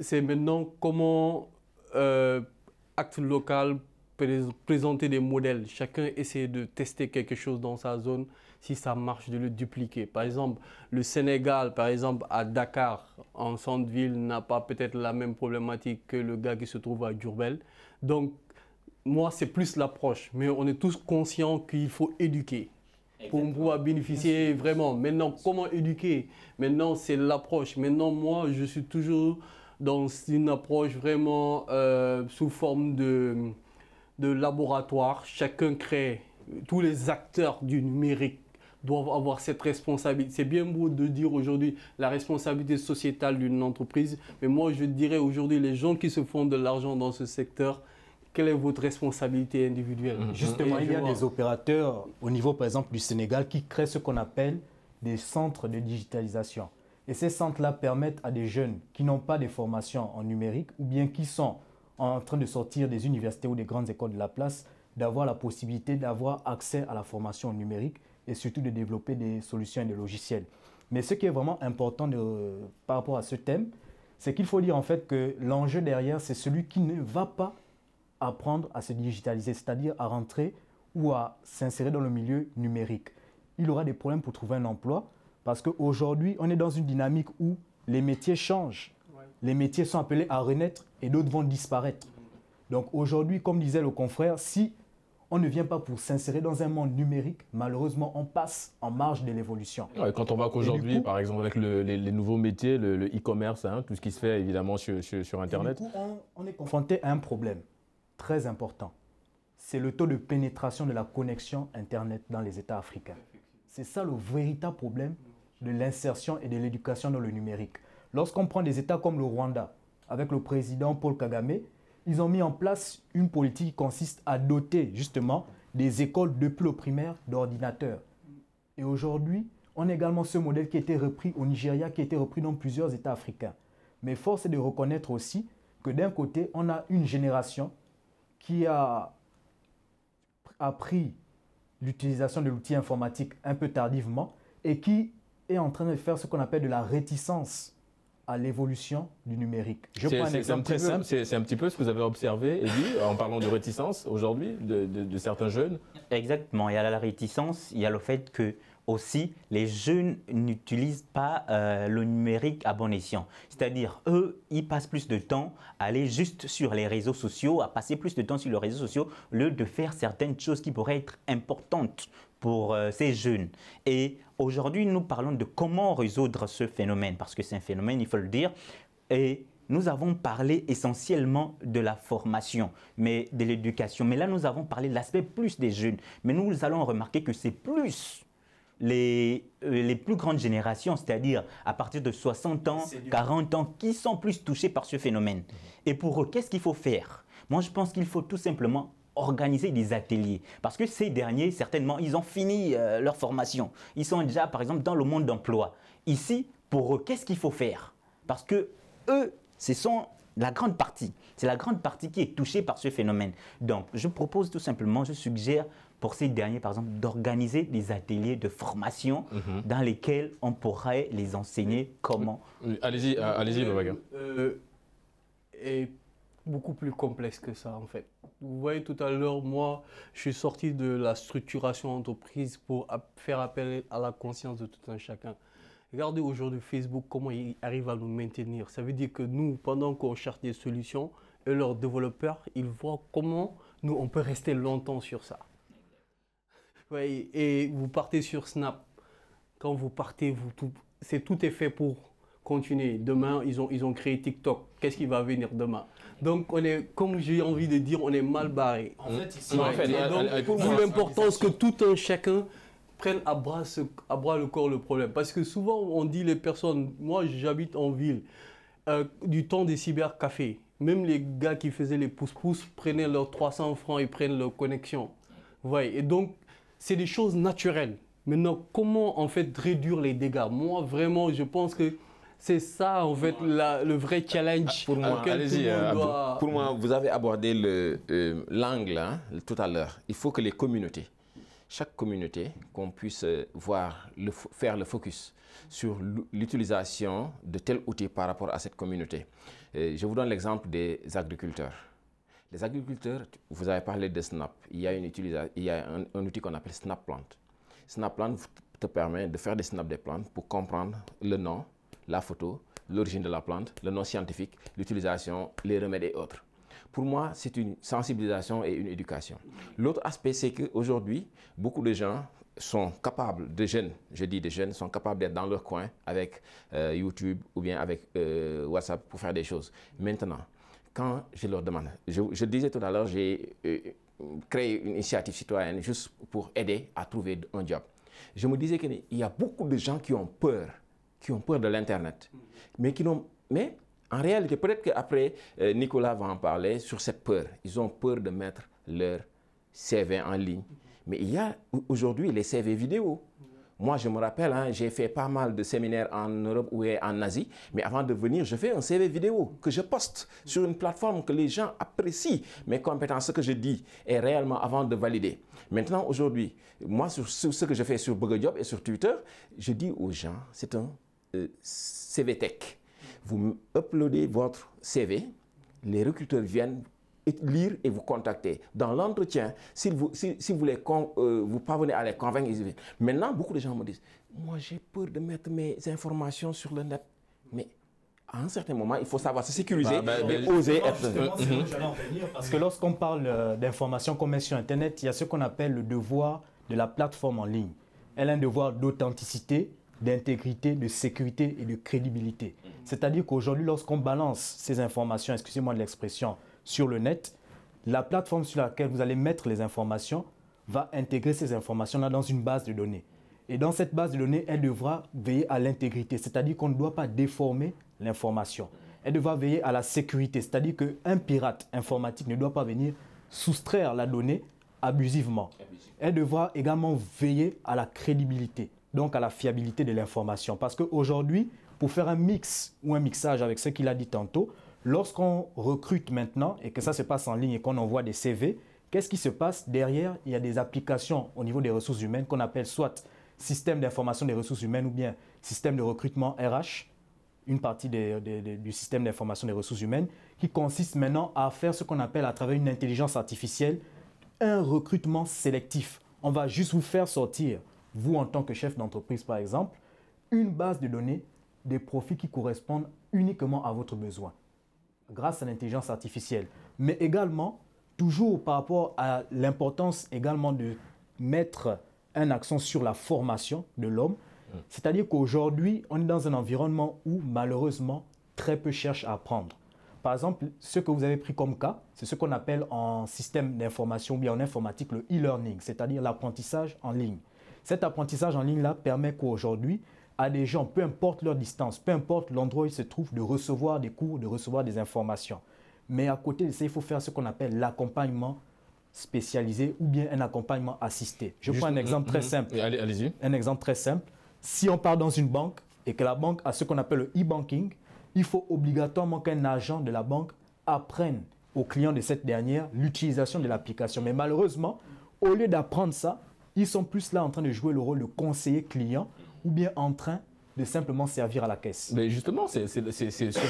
c'est maintenant comment euh, acte local, présenter des modèles. Chacun essaie de tester quelque chose dans sa zone, si ça marche, de le dupliquer. Par exemple, le Sénégal, par exemple, à Dakar, en centre-ville, n'a pas peut-être la même problématique que le gars qui se trouve à Durbel. Donc, moi, c'est plus l'approche, mais on est tous conscients qu'il faut éduquer pour pouvoir bénéficier vraiment. Maintenant, comment éduquer Maintenant, c'est l'approche. Maintenant, moi, je suis toujours dans une approche vraiment euh, sous forme de, laboratoire. Chacun crée, tous les acteurs du numérique doivent avoir cette responsabilité. C'est bien beau de dire aujourd'hui la responsabilité sociétale d'une entreprise, mais moi je dirais aujourd'hui les gens qui se font de l'argent dans ce secteur, quelle est votre responsabilité individuelle mhm. Justement, il y a des opérateurs au niveau par exemple du Sénégal qui créent ce qu'on appelle des centres de digitalisation. Et ces centres-là permettent à des jeunes qui n'ont pas de formation en numérique ou bien qui sont en train de sortir des universités ou des grandes écoles de la place d'avoir la possibilité d'avoir accès à la formation numérique et surtout de développer des solutions et des logiciels. Mais ce qui est vraiment important par rapport à ce thème, c'est qu'il faut dire en fait que l'enjeu derrière, c'est celui qui ne va pas apprendre à se digitaliser, c'est-à-dire à rentrer ou à s'insérer dans le milieu numérique. Il aura des problèmes pour trouver un emploi, parce qu'aujourd'hui, on est dans une dynamique où les métiers changent. Les métiers sont appelés à renaître et d'autres vont disparaître. Donc aujourd'hui, comme disait le confrère, si on ne vient pas pour s'insérer dans un monde numérique, malheureusement, on passe en marge de l'évolution. quand on voit qu'aujourd'hui, par exemple, avec les, nouveaux métiers, le e-commerce, hein, tout ce qui se fait évidemment sur, Internet. on, on est confronté à un problème très important. C'est le taux de pénétration de la connexion Internet dans les États africains. C'est ça le véritable problème de l'insertion et de l'éducation dans le numérique. Lorsqu'on prend des États comme le Rwanda, avec le président Paul Kagame, ils ont mis en place une politique qui consiste à doter justement des écoles depuis le primaire d'ordinateurs. Et aujourd'hui, on a également ce modèle qui a été repris au Nigeria, qui a été repris dans plusieurs États africains. Mais force est de reconnaître aussi que d'un côté, on a une génération qui a appris l'utilisation de l'outil informatique un peu tardivement et qui est en train de faire ce qu'on appelle de la réticence à l'évolution du numérique. Je un exemple très simple. C'est un petit peu ce que vous avez observé, Eddie, euh, en parlant de réticence aujourd'hui de, certains jeunes. Exactement. Il y a la réticence, il y a le fait que aussi les jeunes n'utilisent pas euh, le numérique à bon escient. C'est-à-dire, eux, ils passent plus de temps à aller juste sur les réseaux sociaux, à passer plus de temps sur les réseaux sociaux, lieu de faire certaines choses qui pourraient être importantes pour euh, ces jeunes. Et aujourd'hui, nous parlons de comment résoudre ce phénomène, parce que c'est un phénomène, il faut le dire. Et nous avons parlé essentiellement de la formation, mais de l'éducation. Mais là, nous avons parlé de l'aspect plus des jeunes. Mais nous allons remarquer que c'est plus les, euh, les, plus grandes générations, c'est-à-dire à partir de 60 ans, 40 ans, qui sont plus touchés par ce phénomène. Mhm. Et pour eux, qu'est-ce qu'il faut faire Moi, je pense qu'il faut tout simplement organiser des ateliers. Parce que ces derniers, certainement, ils ont fini euh, leur formation. Ils sont déjà, par exemple, dans le monde d'emploi. Ici, pour eux, qu'est-ce qu'il faut faire Parce que eux, ce sont la grande partie. C'est la grande partie qui est touchée par ce phénomène. Donc, je propose tout simplement, je suggère pour ces derniers, par exemple, d'organiser des ateliers de formation mhm. dans lesquels on pourrait les enseigner comment. Allez-y, allez-y, euh, euh, euh, et beaucoup plus complexe que ça en fait. Vous voyez tout à l'heure, moi, je suis sorti de la structuration entreprise pour faire appel à la conscience de tout un chacun. Regardez aujourd'hui Facebook, comment il arrive à nous maintenir. Ça veut dire que nous, pendant qu'on cherche des solutions, et leurs développeurs, ils voient comment nous, on peut rester longtemps sur ça. voyez, et vous partez sur Snap. Quand vous partez, vous, tout, c'est tout est fait pour continuer Demain, ils ont, ils ont créé TikTok. Qu'est-ce qui va venir demain donc, on est, comme j'ai envie de dire, on est mal barré. En fait, pour vous, l'importance que tout un chacun prenne à bras, le corps le problème. Parce que souvent, on dit les personnes, moi j'habite en ville, euh, du temps des cybercafés, même les gars qui faisaient les pouces-pouces prenaient leurs 300 francs et prennent leur connexion. voyez et donc, c'est des choses naturelles. Maintenant, comment en fait réduire les dégâts Moi, vraiment, je pense que c'est ça, en fait, le vrai challenge. Ah, pour moi, euh, Pour moi, vous avez abordé euh, l'angle hein, tout à l'heure. Il faut que les communautés, chaque communauté, qu'on puisse euh, voir, faire le focus sur l'utilisation de tel outil par rapport à cette communauté. je vous donne l'exemple des agriculteurs. Les agriculteurs, vous avez parlé de Snap. Il y a, une il y a un, outil qu'on appelle Snap Plant. Snap Plant te permet de faire des SNAP des plantes pour comprendre le nom, la photo, l'origine de la plante, le nom scientifique, l'utilisation, les remèdes et autres. Pour moi, c'est une sensibilisation et une éducation. L'autre aspect, c'est qu'aujourd'hui, beaucoup de gens sont capables, de jeunes, je dis des jeunes, sont capables d'être dans leur coin avec euh, YouTube ou bien avec euh, WhatsApp pour faire des choses. Maintenant, quand je leur demande, je, disais tout à l'heure, j'ai euh, créé une initiative citoyenne juste pour aider à trouver un job. Je me disais qu'il y a beaucoup de gens qui ont peur qui ont peur de l'Internet. Mais Mais en réalité, peut-être qu'après, euh, Nicolas va en parler sur cette peur. Ils ont peur de mettre leur CV en ligne. Mais il y a aujourd'hui les CV vidéo. Moi, je me rappelle, hein, j'ai fait pas mal de séminaires en Europe ou en Asie, mais avant de venir, je fais un CV vidéo que je poste sur une plateforme que les gens apprécient mes compétences, ce que je dis, et réellement avant de valider. Maintenant, aujourd'hui, moi, sur, ce que je fais sur Burger et sur Twitter, je dis aux gens, c'est un euh, CVTech. Vous uploadez votre CV, les recruteurs viennent lire et vous contacter. Dans l'entretien, si vous, si, vous, les euh, vous parvenez à les convaincre, ils viennent. Maintenant, beaucoup de gens me disent, moi j'ai peur de mettre mes informations sur le net. Mais à un certain moment, il faut savoir se sécuriser bah, bah, bah, oser être... Mhm. parce que mhm. lorsqu'on parle euh, d'informations commerciales sur Internet, il y a ce qu'on appelle le devoir de la plateforme en ligne. Elle a un devoir d'authenticité, d'intégrité, de sécurité et de crédibilité. Mhm. C'est-à-dire qu'aujourd'hui, lorsqu'on balance ces informations, excusez-moi de l'expression, sur le net, la plateforme sur laquelle vous allez mettre les informations va intégrer ces informations-là dans une base de données. Et dans cette base de données, elle devra veiller à l'intégrité, c'est-à-dire qu'on ne doit pas déformer l'information. Elle devra veiller à la sécurité, c'est-à-dire qu'un pirate informatique ne doit pas venir soustraire la donnée abusivement. Elle devra également veiller à la crédibilité donc à la fiabilité de l'information. Parce qu'aujourd'hui, pour faire un mix ou un mixage avec ce qu'il a dit tantôt, lorsqu'on recrute maintenant et que ça se passe en ligne et qu'on envoie des CV, qu'est-ce qui se passe derrière Il y a des applications au niveau des ressources humaines qu'on appelle soit système d'information des ressources humaines ou bien système de recrutement RH, une partie du système d'information des ressources humaines, qui consiste maintenant à faire ce qu'on appelle à travers une intelligence artificielle un recrutement sélectif. On va juste vous faire sortir vous en tant que chef d'entreprise par exemple, une base de données des profits qui correspondent uniquement à votre besoin grâce à l'intelligence artificielle. Mais également, toujours par rapport à l'importance également de mettre un accent sur la formation de l'homme, mmh. c'est-à-dire qu'aujourd'hui, on est dans un environnement où malheureusement, très peu cherchent à apprendre. Par exemple, ce que vous avez pris comme cas, c'est ce qu'on appelle en système d'information ou bien en informatique le e-learning, c'est-à-dire l'apprentissage en ligne. Cet apprentissage en ligne-là permet qu'aujourd'hui, à des gens, peu importe leur distance, peu importe l'endroit où ils se trouvent, de recevoir des cours, de recevoir des informations. Mais à côté de ça, il faut faire ce qu'on appelle l'accompagnement spécialisé ou bien un accompagnement assisté. Je prends un exemple très mhm. simple. Allez-y. Un exemple très simple. Si on part dans une banque et que la banque a ce qu'on appelle le e-banking, il faut obligatoirement qu'un agent de la banque apprenne aux clients de cette dernière l'utilisation de l'application. Mais malheureusement, au lieu d'apprendre ça, ils sont plus là en train de jouer le rôle de conseiller client ou bien en train de simplement servir à la caisse. Mais justement, c'est sur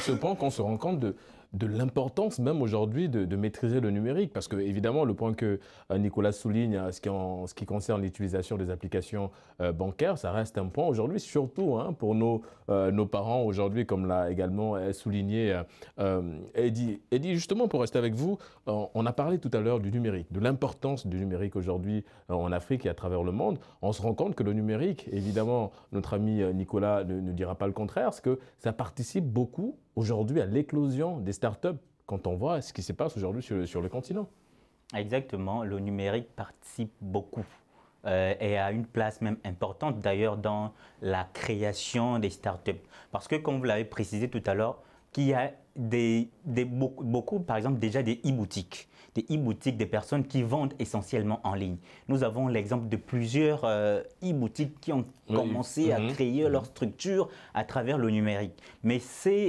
ce point qu'on se rend compte de, de l'importance même aujourd'hui de, maîtriser le numérique. Parce que, évidemment, le point que euh, Nicolas souligne hein, ce qui, en, ce qui concerne l'utilisation des applications euh, bancaires, ça reste un point aujourd'hui, surtout hein, pour nos, euh, nos parents aujourd'hui, comme l'a également souligné euh, Eddie. Eddie, justement, pour rester avec vous, on a parlé tout à l'heure du numérique, de l'importance du numérique aujourd'hui en Afrique et à travers le monde. On se rend compte que le numérique, évidemment, notre ami Nicolas ne, dira pas le contraire, parce que ça participe beaucoup aujourd'hui à l'éclosion des startups quand on voit ce qui se passe aujourd'hui sur, le continent. Exactement, le numérique participe beaucoup euh, et a une place même importante d'ailleurs dans la création des startups. Parce que comme vous l'avez précisé tout à l'heure, qu'il y a des, beaucoup, par exemple, déjà des e-boutiques des e-boutiques, des personnes qui vendent essentiellement en ligne. Nous avons l'exemple de plusieurs euh, e-boutiques qui ont commencé à mhm. créer mhm. leur structure à travers le numérique. Mais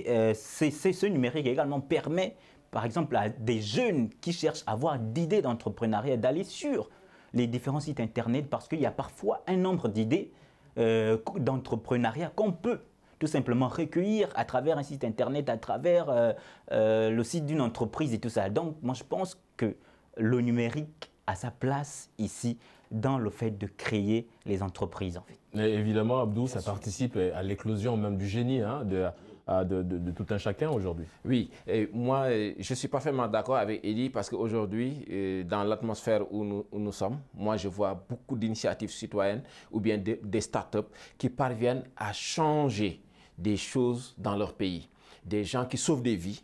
euh, c'est ce numérique également permet par exemple à des jeunes qui cherchent à avoir d'idées d'entrepreneuriat, d'aller sur les différents sites internet parce qu'il y a parfois un nombre d'idées euh, d'entrepreneuriat qu'on peut tout simplement recueillir à travers un site internet, à travers euh, euh, le site d'une entreprise et tout ça. Donc, moi, je pense que le numérique a sa place ici dans le fait de créer les entreprises, en fait. Mais évidemment, Abdou, ça participe à l'éclosion même du génie hein, de, de, tout un chacun aujourd'hui. Oui, et moi, euh, je suis parfaitement d'accord avec Elie parce qu'aujourd'hui, dans l'atmosphère où nous, où nous, sommes, moi, je vois beaucoup d'initiatives citoyennes ou bien des start-up qui parviennent à changer des choses dans leur pays. Des gens qui sauvent des vies,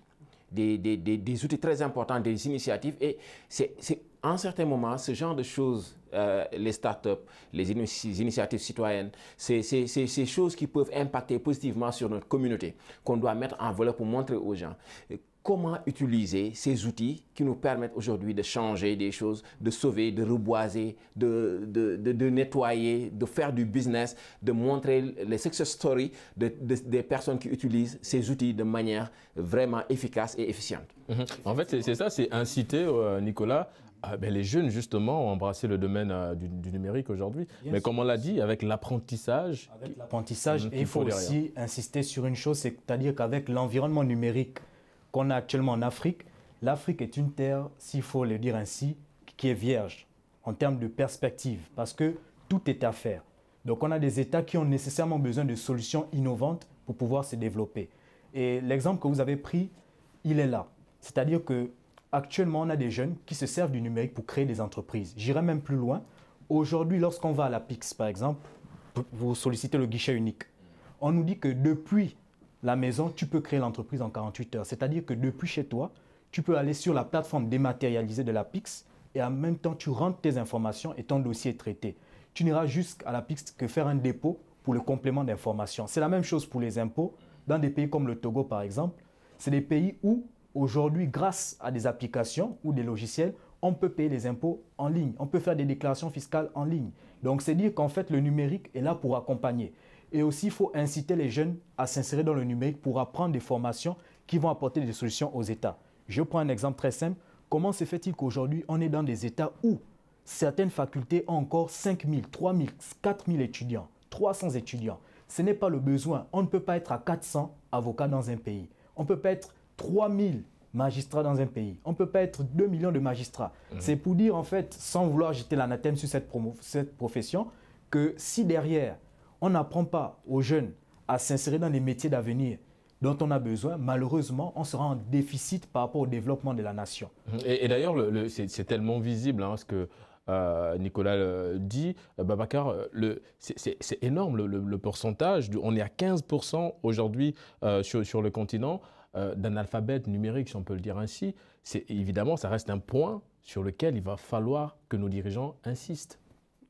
des, des, des, outils très importants, des initiatives. Et c'est en certains moments, ce genre de choses, euh, les startups, les, les initiatives citoyennes, c'est ces choses qui peuvent impacter positivement sur notre communauté, qu'on doit mettre en valeur pour montrer aux gens comment utiliser ces outils qui nous permettent aujourd'hui de changer des choses, de sauver, de reboiser, de, de, nettoyer, de faire du business, de montrer les success stories des personnes qui utilisent ces outils de manière vraiment efficace et efficiente. Mhm. En fait, c'est ça, c'est inciter, euh, Nicolas, euh, ben, les jeunes, justement, ont embrassé le domaine euh, du, numérique aujourd'hui. Mais comme on l'a dit, avec l'apprentissage. l'apprentissage, il faut, aussi insister sur une chose, c'est-à-dire qu'avec l'environnement numérique, qu'on a actuellement en Afrique, l'Afrique est une terre, s'il faut le dire ainsi, qui est vierge en termes de perspective, parce que tout est à faire. Donc on a des États qui ont nécessairement besoin de solutions innovantes pour pouvoir se développer. Et l'exemple que vous avez pris, il est là. C'est-à-dire que actuellement, on a des jeunes qui se servent du numérique pour créer des entreprises. J'irai même plus loin. Aujourd'hui, lorsqu'on va à la PIX, par exemple, vous sollicitez le guichet unique, on nous dit que depuis la maison, tu peux créer l'entreprise en 48 heures. C'est-à-dire que depuis chez toi, tu peux aller sur la plateforme dématérialisée de la PIX et en même temps, tu rentres tes informations et ton dossier est traité. Tu n'iras jusqu'à la PIX que faire un dépôt pour le complément d'informations. C'est la même chose pour les impôts. Dans des pays comme le Togo, par exemple, c'est des pays où aujourd'hui, grâce à des applications ou des logiciels, on peut payer les impôts en ligne, on peut faire des déclarations fiscales en ligne. Donc c'est dire qu'en fait le numérique est là pour accompagner. Et aussi, il faut inciter les jeunes à s'insérer dans le numérique pour apprendre des formations qui vont apporter des solutions aux États. Je prends un exemple très simple. Comment se fait-il qu'aujourd'hui, on est dans des États où certaines facultés ont encore 5 000, 3 000, 4 000 étudiants, 300 étudiants Ce n'est pas le besoin. On ne peut pas être à 400 avocats dans un pays. On ne peut pas être 3 000 magistrats dans un pays. On ne peut pas être 2 millions de magistrats. Mmh. C'est pour dire, en fait, sans vouloir jeter l'anathème sur cette profession, que si derrière, on n'apprend pas aux jeunes à s'insérer dans les métiers d'avenir dont on a besoin, malheureusement, on sera en déficit par rapport au développement de la nation. Mmh. Et, d'ailleurs, c'est tellement visible hein, ce que euh, Nicolas euh, dit, euh, Babacar, c'est énorme le, pourcentage. on est à 15% aujourd'hui sur, le continent d'un alphabet numérique, si on peut le dire ainsi. Évidemment, ça reste un point sur lequel il va falloir que nos dirigeants insistent.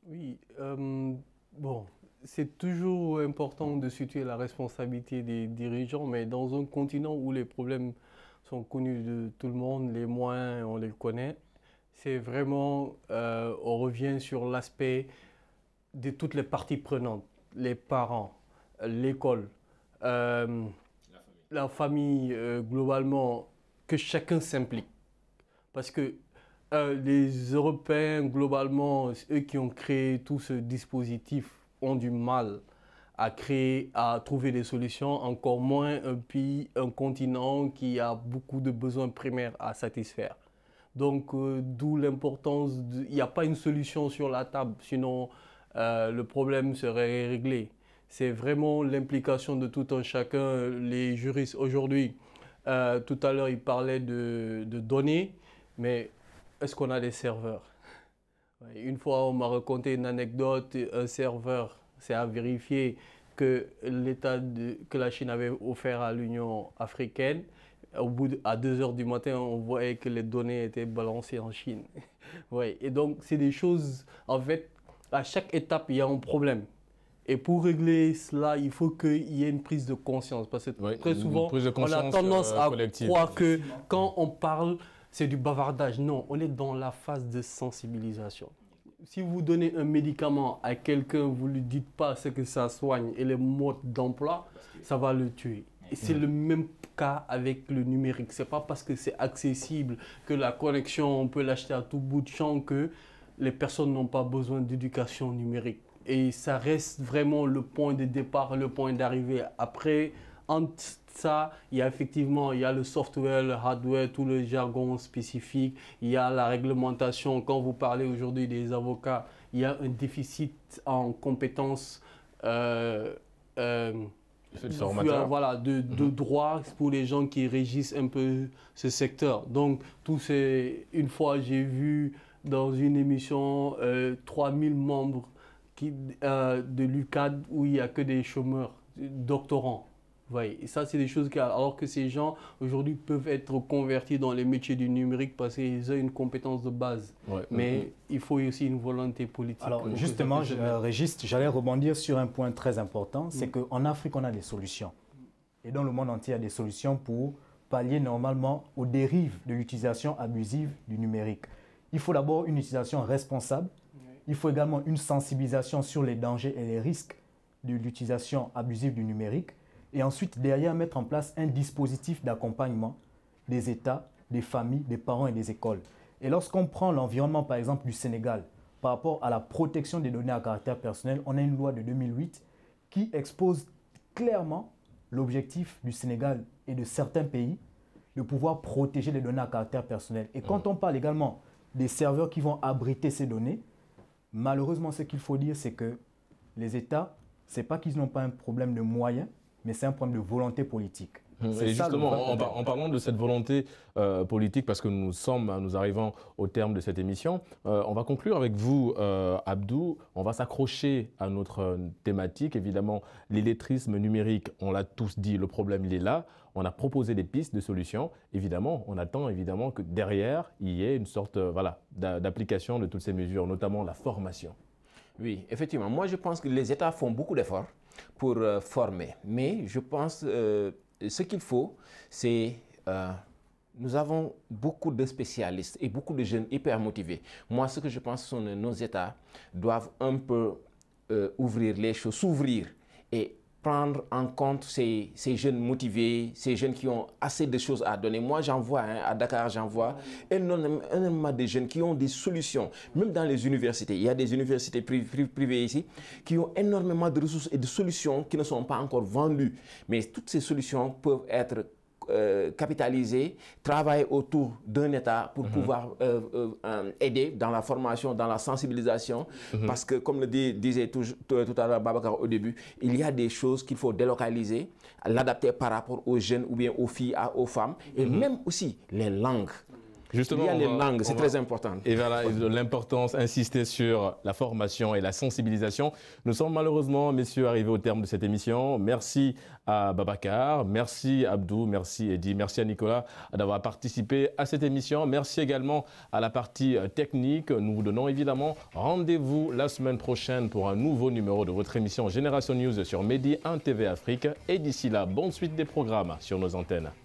Oui, bon, c'est toujours important de situer la responsabilité des dirigeants, mais dans un continent où les problèmes sont connus de tout le monde, les moins, on les connaît, c'est vraiment, euh, on revient sur l'aspect de toutes les parties prenantes, les parents, l'école, euh, la famille, euh, globalement, que chacun s'implique. Parce que les Européens, globalement, eux qui ont créé tout ce dispositif, ont du mal à créer, à trouver des solutions, encore moins un pays, un continent qui a beaucoup de besoins primaires à satisfaire. Donc, euh, d'où l'importance, il n'y a pas une solution sur la table, sinon euh, le problème serait réglé. C'est vraiment l'implication de tout un chacun. Les juristes aujourd'hui, euh, tout à l'heure, ils parlaient de, de données, mais est-ce qu'on a des serveurs une fois, on m'a raconté une anecdote, un serveur s'est à vérifier que, l'état que la Chine avait offert à l'Union africaine. Au bout à 2 heures du matin, on voyait que les données étaient balancées en Chine. ouais. Et donc, c'est des choses, en fait, à chaque étape, il y a un problème. Et pour régler cela, il faut qu'il y ait une prise de conscience. Parce que très souvent, on a tendance euh, à croire que quand on parle c'est du bavardage. Non, on est dans la phase de sensibilisation. Si vous donnez un médicament à quelqu'un, vous ne lui dites pas ce que ça soigne et les modes d'emploi, ça va le tuer. Et c'est le même cas avec le numérique. C'est pas parce que c'est accessible que la connexion, on peut l'acheter à tout bout de champ que les personnes n'ont pas besoin d'éducation numérique. Et ça reste vraiment le point de départ, le point d'arrivée. Après, entre ça, il y a effectivement il y le software, le hardware, tout le jargon spécifique, il y a la réglementation. Quand vous parlez aujourd'hui des avocats, il y a un déficit en compétences. Euh, euh, de, voilà, mhm. de, droit pour les gens qui régissent un peu ce secteur. Donc, tout c'est. Une fois, j'ai vu dans une émission 3000 euh, membres de l'UCAD où il n'y a que des chômeurs, doctorants. Oui, ça c'est des choses qui, alors que ces gens aujourd'hui peuvent être convertis dans les métiers du numérique parce qu'ils ont une compétence de base. Mm-hmm. Mais il faut aussi une volonté politique. Alors justement, je, euh, Régis, j'allais rebondir sur un point très important, c'est mm. qu'en Afrique, on a des solutions. Et dans le monde entier, il y a des solutions pour pallier normalement aux dérives de l'utilisation abusive du numérique. Il faut d'abord une utilisation responsable. Il faut également une sensibilisation sur les dangers et les risques de l'utilisation abusive du numérique et ensuite derrière mettre en place un dispositif d'accompagnement des États, des familles, des parents et des écoles. Et lorsqu'on prend l'environnement par exemple du Sénégal par rapport à la protection des données à caractère personnel, on a une loi de 2008 qui expose clairement l'objectif du Sénégal et de certains pays de pouvoir protéger les données à caractère personnel. Et quand mm. on parle également des serveurs qui vont abriter ces données, malheureusement ce qu'il faut dire c'est que les États, ce n'est pas qu'ils n'ont pas un problème de moyens, mais c'est un problème de volonté politique. Hum, c'est justement, en, parlant de cette volonté euh, politique, parce que nous sommes, hein, nous arrivons au terme de cette émission, euh, on va conclure avec vous, euh, Abdou. On va s'accrocher à notre thématique. Évidemment, l'illettrisme numérique, on l'a tous dit, le problème, il est là. On a proposé des pistes de solutions. Évidemment, on attend évidemment que derrière, il y ait une sorte voilà, d'application de toutes ces mesures, notamment la formation. Oui, effectivement. Moi, je pense que les États font beaucoup d'efforts pour euh, former. Mais je pense euh, ce qu'il faut, c'est... Euh, nous avons beaucoup de spécialistes et beaucoup de jeunes hyper motivés. Moi, ce que je pense, c'est que nos États doivent un peu euh, ouvrir les choses, s'ouvrir et prendre en compte ces, jeunes motivés, ces jeunes qui ont assez de choses à donner. Moi, j'en vois, hein, à Dakar, j'en vois énormément de jeunes qui ont des solutions, même dans les universités. Il y a des universités privées ici qui ont énormément de ressources et de solutions qui ne sont pas encore vendues. Mais toutes ces solutions peuvent être euh, capitaliser, travailler autour d'un État pour mhm. pouvoir euh, euh, aider dans la formation, dans la sensibilisation. Mhm. Parce que, comme le disait tout, à l'heure Babacar au début, il y a des choses qu'il faut délocaliser, l'adapter par rapport aux jeunes ou bien aux filles, aux femmes, et mhm. même aussi les langues. Justement, il y a les langues, c'est très important. Et voilà, l'importance, insister sur la formation et la sensibilisation. Nous sommes malheureusement, messieurs, arrivés au terme de cette émission. Merci à Babacar, merci Abdou, merci Eddy, merci à Nicolas d'avoir participé à cette émission. Merci également à la partie euh, technique. Nous vous donnons évidemment rendez-vous la semaine prochaine pour un nouveau numéro de votre émission Génération News sur Medi 1 TV Afrique. Et d'ici là, bonne suite des programmes sur nos antennes.